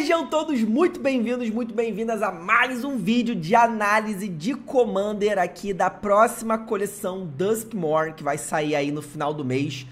Sejam todos muito bem-vindos, muito bem-vindas a mais um vídeo de análise de Commander aqui da próxima coleção Duskmore, que vai sair aí no final do mês.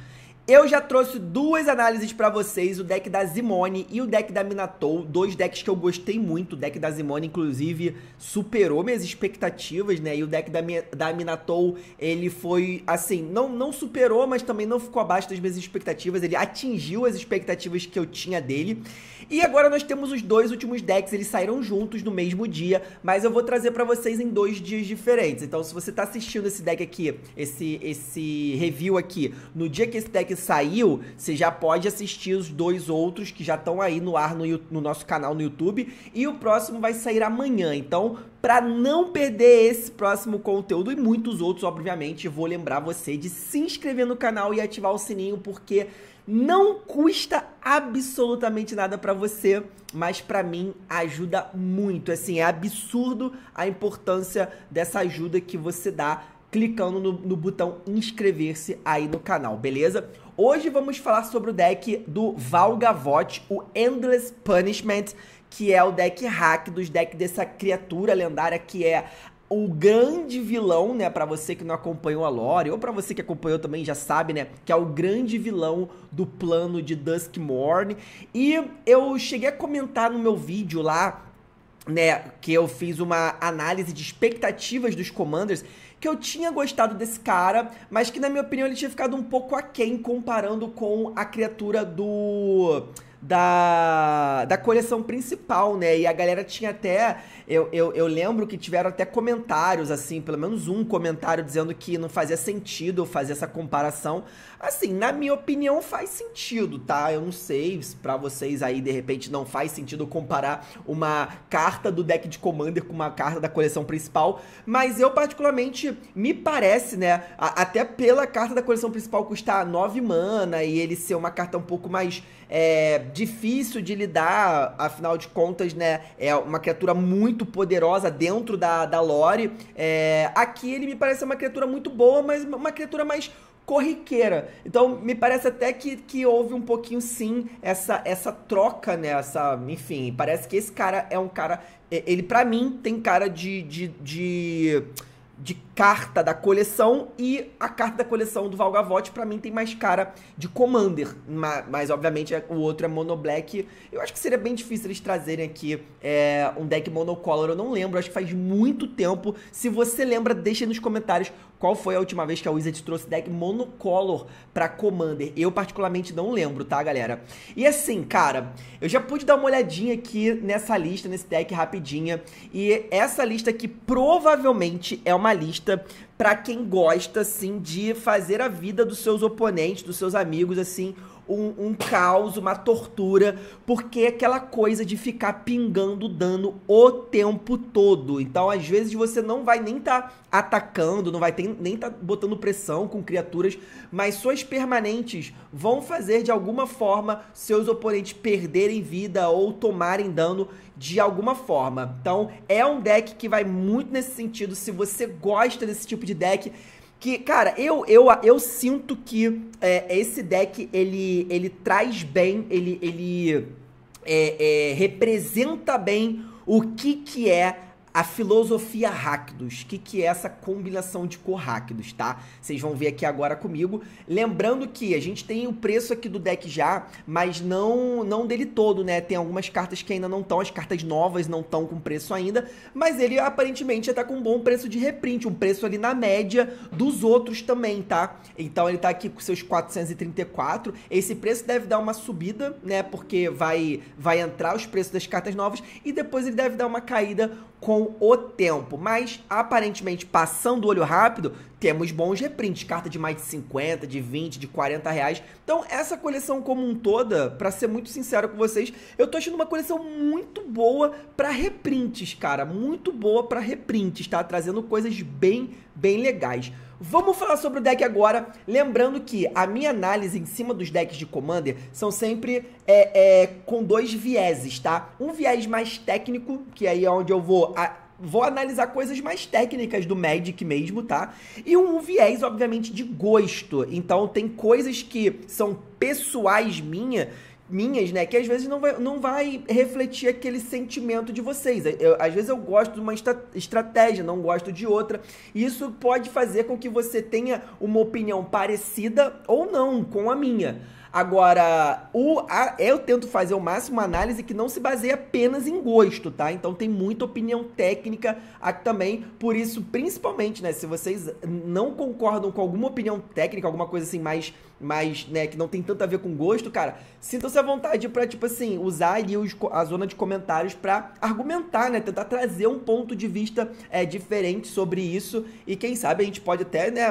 Eu já trouxe duas análises para vocês, o deck da Zimone e o deck da Minatou, dois decks que eu gostei muito. O deck da Zimone, inclusive, superou minhas expectativas, né? E o deck da, da Minatou, ele foi, assim, não, não superou, mas também não ficou abaixo das minhas expectativas. Ele atingiu as expectativas que eu tinha dele. E agora nós temos os dois últimos decks, eles saíram juntos no mesmo dia, mas eu vou trazer para vocês em dois dias diferentes. Então, se você tá assistindo esse deck aqui, esse, esse review aqui, no dia que esse deck saiu, você já pode assistir os dois outros que já estão aí no ar no, no nosso canal no YouTube. E o próximo vai sair amanhã. Então, para não perder esse próximo conteúdo e muitos outros, obviamente, vou lembrar você de se inscrever no canal e ativar o sininho porque não custa absolutamente nada para você, mas para mim ajuda muito. Assim, é absurdo a importância dessa ajuda que você dá clicando no, no botão inscrever-se aí no canal, beleza? Hoje vamos falar sobre o deck do Valgavot, o Endless Punishment, que é o deck hack dos decks dessa criatura lendária que é o grande vilão, né, para você que não acompanhou a lore, ou para você que acompanhou também já sabe, né, que é o grande vilão do plano de Duskmorn. E eu cheguei a comentar no meu vídeo lá, né, que eu fiz uma análise de expectativas dos commanders que eu tinha gostado desse cara, mas que na minha opinião ele tinha ficado um pouco aquém comparando com a criatura do da, da coleção principal, né? E a galera tinha até. Eu, eu, eu lembro que tiveram até comentários, assim, pelo menos um comentário dizendo que não fazia sentido eu fazer essa comparação. Assim, na minha opinião, faz sentido, tá? Eu não sei se pra vocês aí, de repente, não faz sentido comparar uma carta do deck de Commander com uma carta da coleção principal, mas eu, particularmente, me parece, né? A, até pela carta da coleção principal custar 9 mana e ele ser uma carta um pouco mais é, difícil de lidar, afinal de contas, né? É uma criatura muito poderosa dentro da, da lore. É, aqui ele me parece uma criatura muito boa, mas uma criatura mais corriqueira. Então, me parece até que, que houve um pouquinho, sim, essa, essa troca, né? Essa, enfim, parece que esse cara é um cara... Ele, para mim, tem cara de, de, de de carta da coleção e a carta da coleção do Valgavote para mim tem mais cara de Commander, mas, mas, obviamente é, o outro é Mono Black. Eu acho que seria bem difícil eles trazerem aqui é, um deck monocolor, eu não lembro, acho que faz muito tempo. Se você lembra, deixa nos comentários qual foi a última vez que a Wizards trouxe deck monocolor para Commander. Eu particularmente não lembro, tá, galera? E assim, cara, eu já pude dar uma olhadinha aqui nessa lista, nesse deck rapidinha, e essa lista aqui provavelmente é uma lista gosta, para quem gosta, assim, de fazer a vida dos seus oponentes, dos seus amigos, assim, um, um, caos, uma tortura, porque é aquela coisa de ficar pingando dano o tempo todo. Então, às vezes, você não vai nem estar tá atacando, não vai ter, nem estar tá botando pressão com criaturas, mas suas permanentes vão fazer de alguma forma seus oponentes perderem vida ou tomarem dano de alguma forma. Então, é um deck que vai muito nesse sentido. Se você gosta desse tipo de deck, que, cara, eu eu, eu sinto que é, esse deck ele, ele traz bem, ele, ele é, é, representa bem o que, que é a filosofia ráquidos, o que, que é essa combinação de cor Rakdos, tá? Vocês vão ver aqui agora comigo. Lembrando que a gente tem o preço aqui do deck já, mas não, não dele todo, né? Tem algumas cartas que ainda não estão, as cartas novas não estão com preço ainda, mas ele aparentemente já tá com um bom preço de reprint, um preço ali na média dos outros também, tá? Então ele tá aqui com seus 434, esse preço deve dar uma subida, né? Porque vai, vai entrar os preços das cartas novas e depois ele deve dar uma caída com o tempo. Mas, aparentemente, passando o olho rápido, temos bons reprints. Carta de mais de 50, de 20, de 40 reais. Então, essa coleção como um toda, para ser muito sincero com vocês, eu tô achando uma coleção muito boa para reprints, cara. Muito boa para reprints, tá? Trazendo coisas bem, bem legais. Vamos falar sobre o deck agora, lembrando que a minha análise em cima dos decks de Commander são sempre é, é, com dois vieses, tá? Um viés mais técnico, que aí é onde eu vou... A vou analisar coisas mais técnicas do Magic mesmo, tá? E um viés, obviamente, de gosto. Então, tem coisas que são pessoais minha minhas, né? Que às vezes não vai, não vai refletir aquele sentimento de vocês. Eu, às vezes eu gosto de uma estratégia, não gosto de outra. E isso pode fazer com que você tenha uma opinião parecida ou não com a minha. Agora, o, a, eu tento fazer o máximo uma análise que não se baseia apenas em gosto, tá? Então tem muita opinião técnica aqui também. Por isso, principalmente, né? Se vocês não concordam com alguma opinião técnica, alguma coisa assim mais mas, né, que não tem tanto a ver com gosto, cara, sinta se à vontade para tipo assim, usar ali os, a zona de comentários para argumentar, né, tentar trazer um ponto de vista é, diferente sobre isso e quem sabe a gente pode até, né,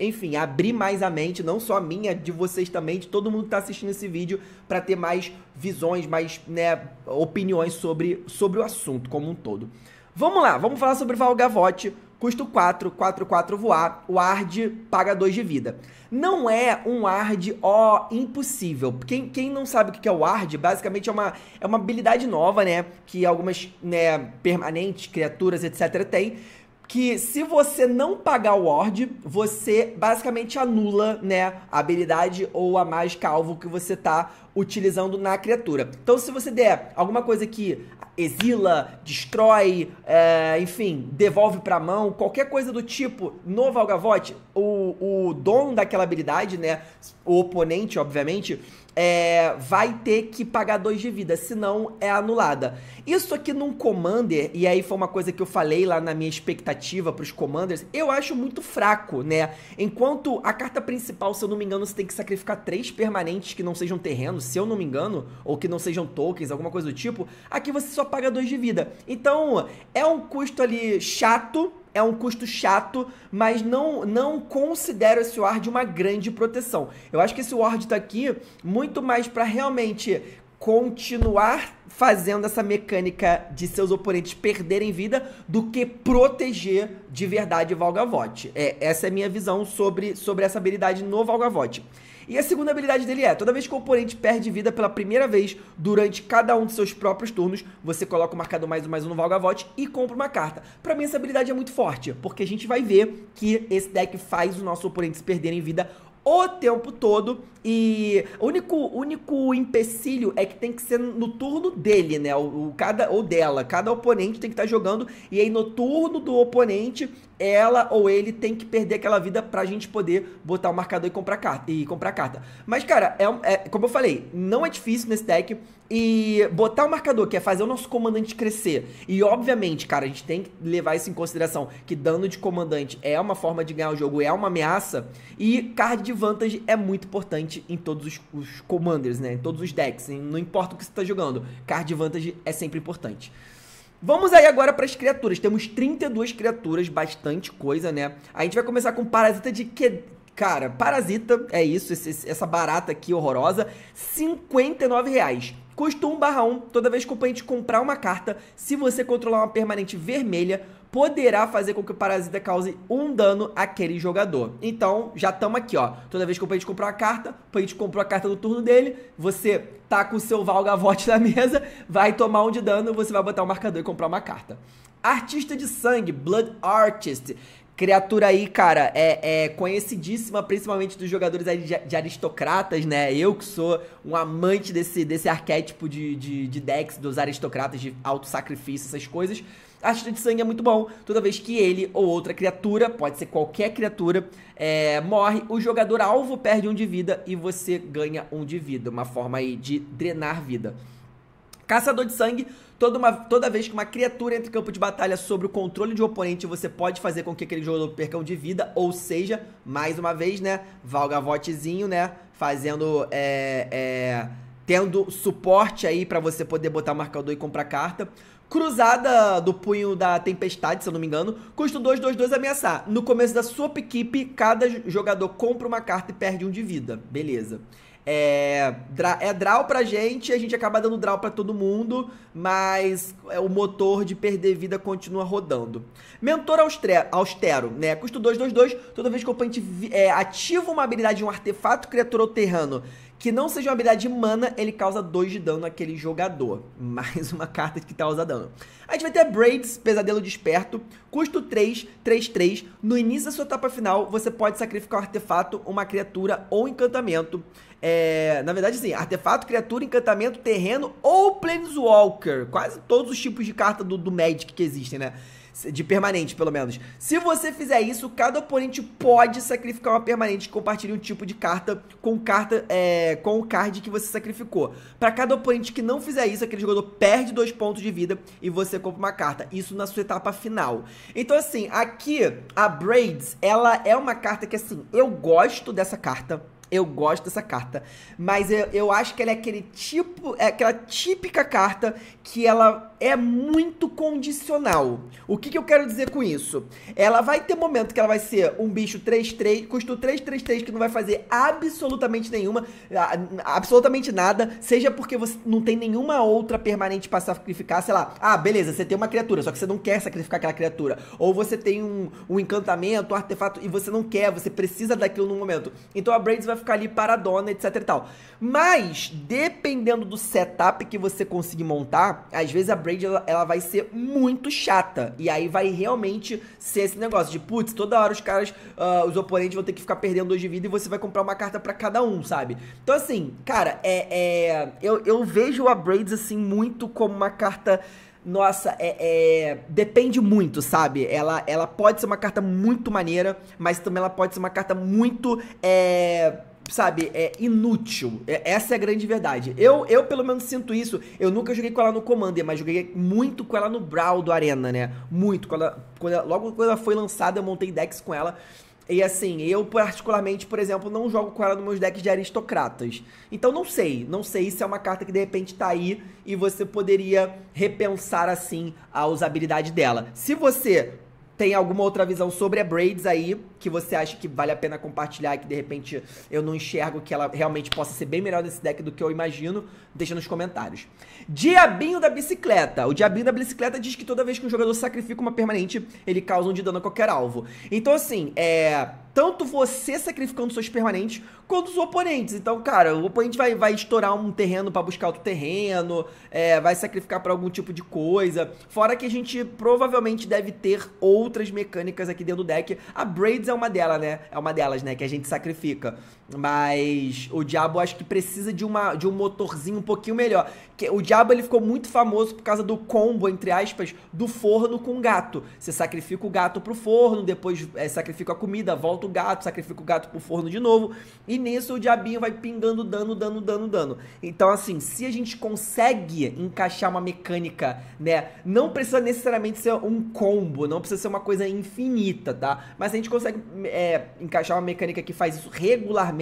enfim, abrir mais a mente, não só a minha, de vocês também, de todo mundo que tá assistindo esse vídeo, para ter mais visões, mais, né, opiniões sobre, sobre o assunto como um todo. Vamos lá, vamos falar sobre Val Gavotti, Custo 4, 4, 4 voar, o Ard paga 2 de vida. Não é um Ard, ó, oh, impossível. Quem, quem não sabe o que é o Ard, basicamente é uma, é uma habilidade nova, né? Que algumas né, permanentes, criaturas, etc., têm que se você não pagar o ward, você basicamente anula, né, a habilidade ou a mágica alvo que você tá utilizando na criatura. Então se você der alguma coisa que exila, destrói, é, enfim, devolve pra mão, qualquer coisa do tipo no Valgavote, o, o dom daquela habilidade, né, o oponente, obviamente, é, vai ter que pagar dois de vida, senão é anulada. Isso aqui num Commander, e aí foi uma coisa que eu falei lá na minha expectativa para os Commanders, eu acho muito fraco, né? Enquanto a carta principal, se eu não me engano, você tem que sacrificar três permanentes que não sejam terreno, se eu não me engano, ou que não sejam tokens, alguma coisa do tipo, aqui você só paga dois de vida. Então, é um custo ali chato, é um custo chato, mas não, não considero esse ward uma grande proteção. Eu acho que esse ward tá aqui muito mais para realmente continuar fazendo essa mecânica de seus oponentes perderem vida do que proteger de verdade Valgavote. É, essa é a minha visão sobre, sobre essa habilidade no Valgavote. E a segunda habilidade dele é, toda vez que o oponente perde vida pela primeira vez durante cada um de seus próprios turnos, você coloca o marcador mais um mais um no Valgavot e compra uma carta. Pra mim essa habilidade é muito forte, porque a gente vai ver que esse deck faz o nosso oponente se perder em vida o tempo todo e o único, único empecilho é que tem que ser no turno dele, né? O, o cada ou dela, cada oponente tem que estar tá jogando e aí no turno do oponente ela ou ele tem que perder aquela vida pra gente poder botar o marcador e comprar carta. E comprar carta. Mas, cara, é, é, como eu falei, não é difícil nesse deck. E botar o marcador, que é fazer o nosso comandante crescer. E, obviamente, cara, a gente tem que levar isso em consideração. Que dano de comandante é uma forma de ganhar o jogo, é uma ameaça. E card de vantage é muito importante em todos os, os commanders, né? Em todos os decks. Não importa o que você tá jogando. Card de vantage é sempre importante. Vamos aí agora para as criaturas. Temos 32 criaturas, bastante coisa, né? A gente vai começar com Parasita de que Cara, Parasita, é isso, esse, essa barata aqui horrorosa, 59 Custou Custa 1 barra 1, toda vez que o oponente comprar uma carta, se você controlar uma permanente vermelha, poderá fazer com que o parasita cause um dano àquele jogador. Então, já estamos aqui, ó. Toda vez que o oponente comprou a carta, o oponente comprou a carta do turno dele, você tá com o seu Valgavote na mesa, vai tomar um de dano, você vai botar o um marcador e comprar uma carta. Artista de sangue, Blood Artist. Criatura aí, cara, é, é conhecidíssima, principalmente dos jogadores de, de, aristocratas, né? Eu que sou um amante desse, desse arquétipo de, de, de decks, dos aristocratas, de auto-sacrifício, essas coisas ácido de sangue é muito bom. Toda vez que ele ou outra criatura, pode ser qualquer criatura, é, morre, o jogador alvo perde um de vida e você ganha um de vida. Uma forma aí de drenar vida. Caçador de sangue, toda, uma, toda vez que uma criatura entra em campo de batalha sobre o controle de um oponente, você pode fazer com que aquele jogador perca um de vida, ou seja, mais uma vez, né, Valgavotezinho, né, fazendo, é, é tendo suporte aí para você poder botar o marcador e comprar carta. Cruzada do Punho da Tempestade, se eu não me engano, custa 2, 2, 2 ameaçar. No começo da sua equipe, cada jogador compra uma carta e perde um de vida. Beleza. É, é draw pra gente, a gente acaba dando draw pra todo mundo, mas é, o motor de perder vida continua rodando. Mentor austero, né? Custo 222, toda vez que o oponente é, ativa uma habilidade de um artefato, criatura ou terrano que não seja uma habilidade mana, ele causa 2 de dano naquele jogador. Mais uma carta que causa tá dano. A gente vai ter Braids, Pesadelo Desperto, custo 3, 3, 3. No início da sua etapa final, você pode sacrificar um artefato, uma criatura ou encantamento. É, na verdade, sim, artefato, criatura, encantamento, terreno ou Planeswalker. Quase todos os tipos de carta do, do Magic que existem, né? de permanente, pelo menos. Se você fizer isso, cada oponente pode sacrificar uma permanente que compartilha um tipo de carta com carta é, com o card que você sacrificou. Para cada oponente que não fizer isso, aquele jogador perde dois pontos de vida e você compra uma carta. Isso na sua etapa final. Então, assim, aqui a Braids, ela é uma carta que, assim, eu gosto dessa carta eu gosto dessa carta. Mas eu, eu acho que ela é aquele tipo. É aquela típica carta que ela é muito condicional. O que, que eu quero dizer com isso? Ela vai ter momento que ela vai ser um bicho 3-3, custo 3-3-3, que não vai fazer absolutamente nenhuma. Absolutamente nada. Seja porque você não tem nenhuma outra permanente pra sacrificar, sei lá. Ah, beleza, você tem uma criatura, só que você não quer sacrificar aquela criatura. Ou você tem um, um encantamento, um artefato, e você não quer, você precisa daquilo no momento. Então a Braids vai ficar ali paradona, etc e tal. Mas, dependendo do setup que você conseguir montar, às vezes a Braid ela, ela vai ser muito chata. E aí vai realmente ser esse negócio de, putz, toda hora os caras, uh, os oponentes vão ter que ficar perdendo dois de vida e você vai comprar uma carta para cada um, sabe? Então, assim, cara, é, é eu, eu vejo a Braids, assim, muito como uma carta nossa, é, é, depende muito, sabe? Ela, ela pode ser uma carta muito maneira, mas também ela pode ser uma carta muito. É sabe, é inútil. É, essa é a grande verdade. Eu, eu, pelo menos, sinto isso. Eu nunca joguei com ela no Commander, mas joguei muito com ela no Brawl do Arena, né? Muito. Quando ela, quando ela, logo quando ela foi lançada, eu montei decks com ela. E assim, eu particularmente, por exemplo, não jogo com ela nos meus decks de aristocratas. Então não sei, não sei se é uma carta que de repente tá aí e você poderia repensar assim a usabilidade dela. Se você tem alguma outra visão sobre a Braids aí, que você acha que vale a pena compartilhar, que de repente eu não enxergo que ela realmente possa ser bem melhor nesse deck do que eu imagino, deixa nos comentários. Diabinho da bicicleta. O diabinho da bicicleta diz que toda vez que um jogador sacrifica uma permanente, ele causa um de dano a qualquer alvo. Então, assim, é. Tanto você sacrificando seus permanentes, quanto os oponentes. Então, cara, o oponente vai, vai estourar um terreno para buscar outro terreno, é, vai sacrificar para algum tipo de coisa. Fora que a gente provavelmente deve ter outras mecânicas aqui dentro do deck. A Braids é é uma dela, né? É uma delas, né? Que a gente sacrifica. Mas o Diabo acho que precisa de, uma, de um motorzinho um pouquinho melhor. Que, o Diabo ele ficou muito famoso por causa do combo, entre aspas, do forno com o gato. Você sacrifica o gato pro forno, depois é, sacrifica a comida, volta o gato, sacrifica o gato pro forno de novo. E nisso o Diabinho vai pingando dano, dano, dano, dano. Então, assim, se a gente consegue encaixar uma mecânica, né? Não precisa necessariamente ser um combo, não precisa ser uma coisa infinita, tá? Mas a gente consegue é, encaixar uma mecânica que faz isso regularmente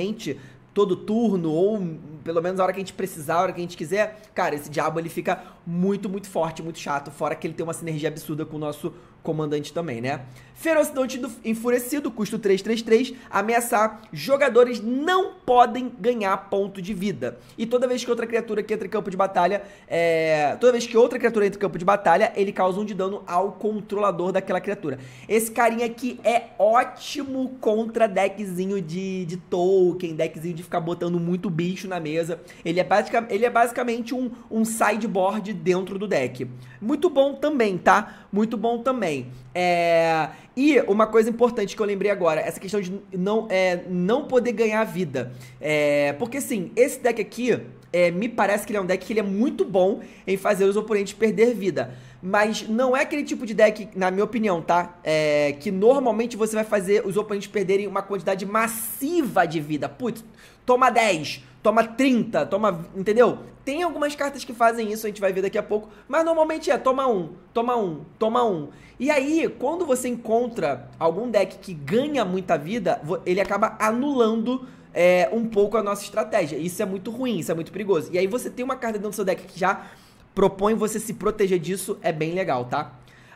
todo turno, ou pelo menos a hora que a gente precisar, a hora que a gente quiser, cara, esse diabo ele fica muito, muito forte, muito chato, fora que ele tem uma sinergia absurda com o nosso comandante também, né? Ferocidante do enfurecido, custo 333, ameaçar jogadores não podem ganhar ponto de vida. E toda vez que outra criatura que entra em campo de batalha, é... toda vez que outra criatura entra em campo de batalha, ele causa um de dano ao controlador daquela criatura. Esse carinha aqui é ótimo contra deckzinho de, de token, deckzinho de ficar botando muito bicho na mesa. Ele é, basic... ele é basicamente um, um sideboard dentro do deck. Muito bom também, tá? Muito bom também também. É... E uma coisa importante que eu lembrei agora, essa questão de não, é, não poder ganhar vida. É... Porque sim, esse deck aqui, é, me parece que ele é um deck que ele é muito bom em fazer os oponentes perder vida. Mas não é aquele tipo de deck, na minha opinião, tá? É, que normalmente você vai fazer os oponentes perderem uma quantidade massiva de vida. Putz, toma 10, toma 30, toma. Entendeu? Tem algumas cartas que fazem isso, a gente vai ver daqui a pouco, mas normalmente é toma um, toma um, toma um. E aí, quando você encontra algum deck que ganha muita vida, ele acaba anulando é, um pouco a nossa estratégia. Isso é muito ruim, isso é muito perigoso. E aí você tem uma carta dentro do seu deck que já propõe você se proteger disso, é bem legal, tá?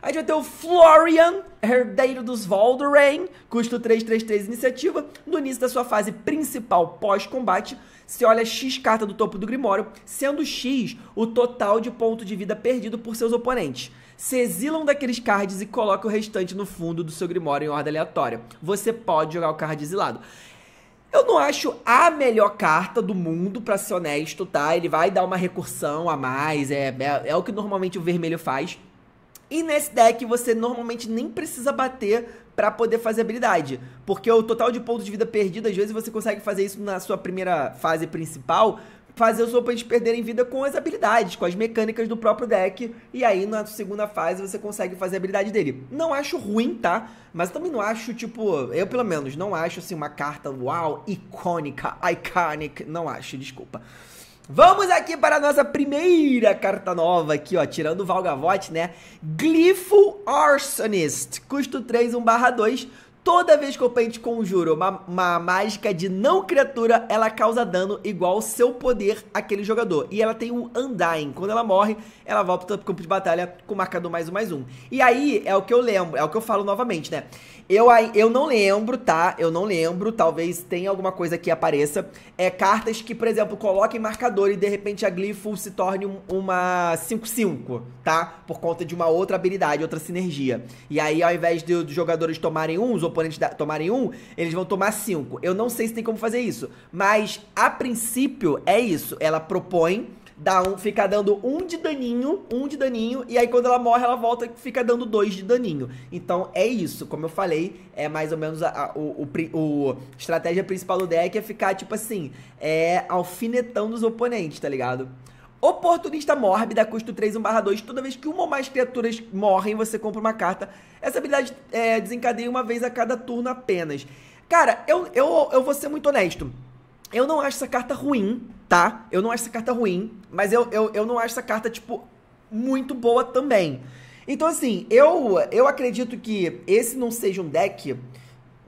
A gente vai ter o Florian, herdeiro dos Valdorain, custo 333 iniciativa. No início da sua fase principal pós-combate, se olha X carta do topo do Grimório, sendo X o total de ponto de vida perdido por seus oponentes. Se exilam daqueles cards e coloca o restante no fundo do seu Grimório em ordem aleatória. Você pode jogar o card exilado. Eu não acho a melhor carta do mundo, pra ser honesto, tá? Ele vai dar uma recursão a mais, é, é, é o que normalmente o vermelho faz. E nesse deck você normalmente nem precisa bater para poder fazer habilidade, porque o total de pontos de vida perdido, às vezes você consegue fazer isso na sua primeira fase principal, fazer os oponentes perderem vida com as habilidades, com as mecânicas do próprio deck. E aí, na segunda fase, você consegue fazer a habilidade dele. Não acho ruim, tá? Mas também não acho, tipo, eu pelo menos não acho assim uma carta uau, icônica, iconic. Não acho, desculpa. Vamos aqui para a nossa primeira carta nova aqui, ó, tirando o Valgavot, né? Glifo Arsonist, custo 3, 1 barra 2, Toda vez que o pente conjura uma, uma mágica de não criatura, ela causa dano igual ao seu poder àquele jogador. E ela tem um Undying. Quando ela morre, ela volta pro campo de batalha com o marcador mais um, mais um. E aí, é o que eu lembro, é o que eu falo novamente, né? Eu, eu não lembro, tá? Eu não lembro, talvez tenha alguma coisa que apareça. É cartas que, por exemplo, coloquem marcador e de repente a Glyphul se torne um, uma 5-5, tá? Por conta de uma outra habilidade, outra sinergia. E aí, ao invés de, jogadores tomarem uns ou oponentes da, tomarem um, eles vão tomar cinco. Eu não sei se tem como fazer isso, mas a princípio é isso. Ela propõe dá um, fica dando um de daninho, um de daninho, e aí quando ela morre, ela volta e fica dando dois de daninho. Então é isso, como eu falei, é mais ou menos a, a o, o, o, estratégia principal do deck é ficar, tipo assim, é alfinetando os oponentes, tá ligado? Oportunista mórbida custa 3, 1 barra 2. Toda vez que uma ou mais criaturas morrem, você compra uma carta. Essa habilidade é, desencadeia uma vez a cada turno apenas. Cara, eu, eu, eu vou ser muito honesto. Eu não acho essa carta ruim, tá? Eu não acho essa carta ruim, mas eu, eu, eu não acho essa carta, tipo, muito boa também. Então, assim, eu, eu acredito que esse não seja um deck,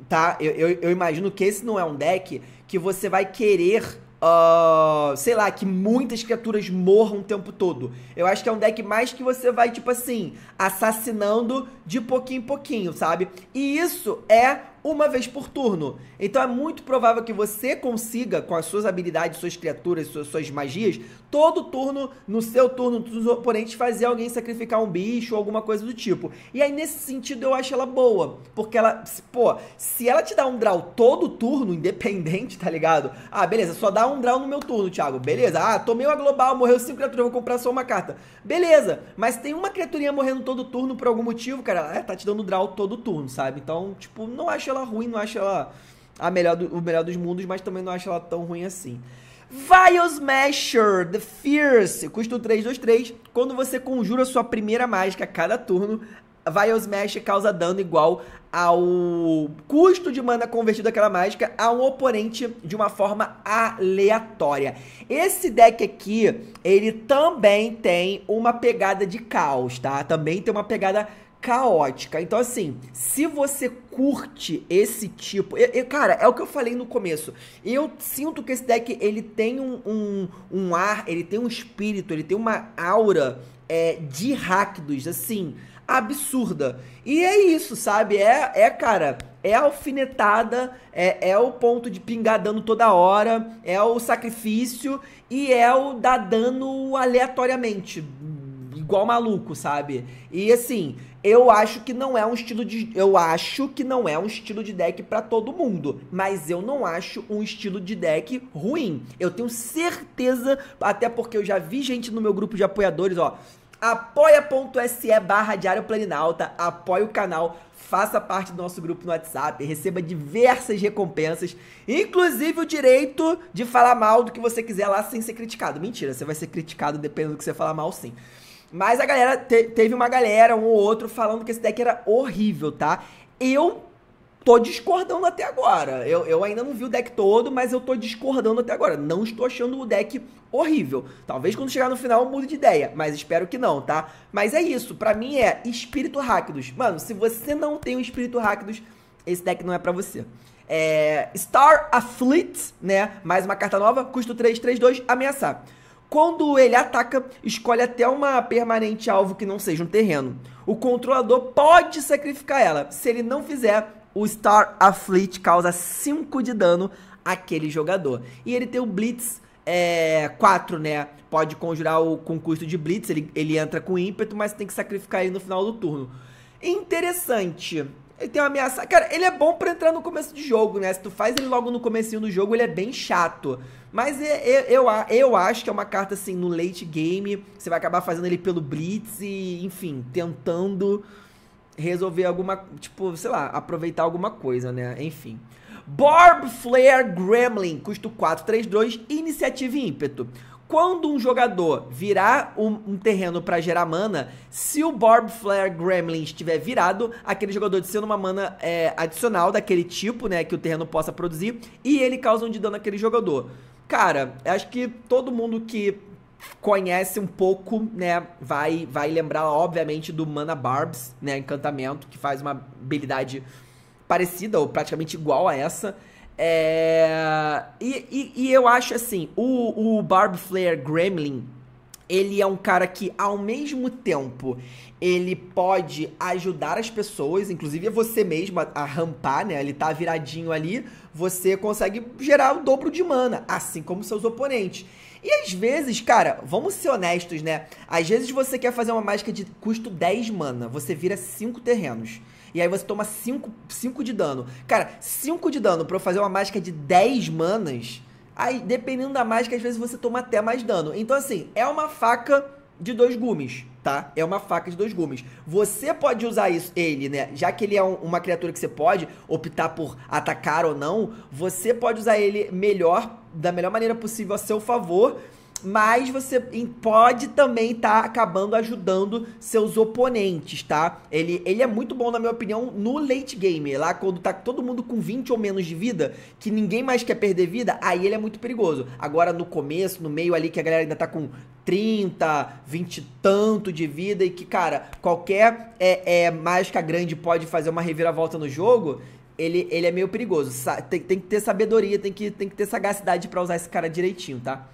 tá? Eu, eu, eu imagino que esse não é um deck que você vai querer Uh, sei lá, que muitas criaturas morram o tempo todo. Eu acho que é um deck mais que você vai, tipo assim, assassinando de pouquinho em pouquinho, sabe? E isso é uma vez por turno. Então é muito provável que você consiga, com as suas habilidades, suas criaturas, suas, suas magias, todo turno, no seu turno, dos oponentes, fazer alguém sacrificar um bicho ou alguma coisa do tipo. E aí, nesse sentido, eu acho ela boa. Porque ela, pô, se ela te dá um draw todo turno, independente, tá ligado? Ah, beleza, só dá um draw no meu turno, Thiago. Beleza, ah, tomei uma global, morreu cinco criaturas, vou comprar só uma carta. Beleza, mas tem uma criaturinha morrendo todo turno por algum motivo, cara, ela é, tá te dando draw todo turno, sabe? Então, tipo, não acho acho ela ruim, não acho ela a melhor do, o melhor dos mundos, mas também não acho ela tão ruim assim. Vial Smasher, The Fierce, custo 3, 2, 3. Quando você conjura sua primeira mágica a cada turno, Vial Smash causa dano igual ao custo de mana convertido daquela mágica a um oponente de uma forma aleatória. Esse deck aqui, ele também tem uma pegada de caos, tá? Também tem uma pegada caótica. Então, assim, se você curte esse tipo. Eu, eu, cara, é o que eu falei no começo. Eu sinto que esse deck ele tem um, um, um ar, ele tem um espírito, ele tem uma aura é, de Rakdos, assim, absurda. E é isso, sabe? É, é cara. É a alfinetada, é, é o ponto de pingar dano toda hora, é o sacrifício e é o dar dano aleatoriamente igual maluco, sabe? E assim, eu acho que não é um estilo de eu acho que não é um estilo de deck para todo mundo, mas eu não acho um estilo de deck ruim. Eu tenho certeza, até porque eu já vi gente no meu grupo de apoiadores, ó, apoia.se barra Diário Planinalta, apoie o canal, faça parte do nosso grupo no WhatsApp, receba diversas recompensas, inclusive o direito de falar mal do que você quiser lá sem ser criticado. Mentira, você vai ser criticado dependendo do que você falar mal sim. Mas a galera, te, teve uma galera, um ou outro, falando que esse deck era horrível, tá? Eu tô discordando até agora. Eu, eu ainda não vi o deck todo, mas eu tô discordando até agora. Não estou achando o deck horrível. Talvez quando chegar no final eu mude de ideia, mas espero que não, tá? Mas é isso, pra mim é Espírito ráquidos Mano, se você não tem o Espírito ráquidos esse deck não é pra você. É, Star Affleet, né? Mais uma carta nova, custo 3, 3, 2, ameaçar. Quando ele ataca, escolhe até uma permanente alvo que não seja um terreno. O controlador pode sacrificar ela. Se ele não fizer, o Star Afflict causa 5 de dano àquele jogador. E ele tem o Blitz é, 4, né? Pode conjurar o concurso de Blitz, ele, ele entra com ímpeto, mas tem que sacrificar ele no final do turno. Interessante. Ele tem uma ameaça. Cara, ele é bom para entrar no começo do jogo, né? Se tu faz ele logo no comecinho do jogo, ele é bem chato. Mas é, é, eu, eu, eu acho que é uma carta, assim, no late game. Você vai acabar fazendo ele pelo Blitz e, enfim, tentando resolver alguma. Tipo, sei lá, aproveitar alguma coisa, né? Enfim. Barb Flare Gremlin, custo 4, 3, 2, iniciativa e ímpeto. Quando um jogador virar um, um terreno para gerar mana, se o Barb Flare Gremlin estiver virado, aquele jogador descendo uma mana é, adicional daquele tipo, né, que o terreno possa produzir, e ele causa um de dano àquele jogador. Cara, acho que todo mundo que conhece um pouco, né, vai vai lembrar obviamente do Mana Barbs, né, encantamento que faz uma habilidade parecida ou praticamente igual a essa. É... E, e, e, eu acho assim, o, o Barb Flair Gremlin, ele é um cara que, ao mesmo tempo, ele pode ajudar as pessoas, inclusive é você mesmo, a, a, rampar, né? Ele tá viradinho ali, você consegue gerar o dobro de mana, assim como seus oponentes. E às vezes, cara, vamos ser honestos, né? Às vezes você quer fazer uma mágica de custo 10 mana, você vira 5 terrenos. E aí você toma 5 de dano. Cara, 5 de dano pra eu fazer uma mágica de 10 manas. Aí, dependendo da mágica, às vezes você toma até mais dano. Então, assim, é uma faca de dois gumes, tá? É uma faca de dois gumes. Você pode usar isso, ele, né? Já que ele é um, uma criatura que você pode optar por atacar ou não, você pode usar ele melhor, da melhor maneira possível a seu favor mas você pode também estar tá acabando ajudando seus oponentes, tá? Ele, ele é muito bom, na minha opinião, no late game, lá quando tá todo mundo com 20 ou menos de vida, que ninguém mais quer perder vida, aí ele é muito perigoso. Agora no começo, no meio ali, que a galera ainda tá com 30, 20 tanto de vida e que, cara, qualquer é, é, mágica grande pode fazer uma reviravolta no jogo, ele, ele é meio perigoso. Tem, tem que ter sabedoria, tem que, tem que ter sagacidade para usar esse cara direitinho, tá?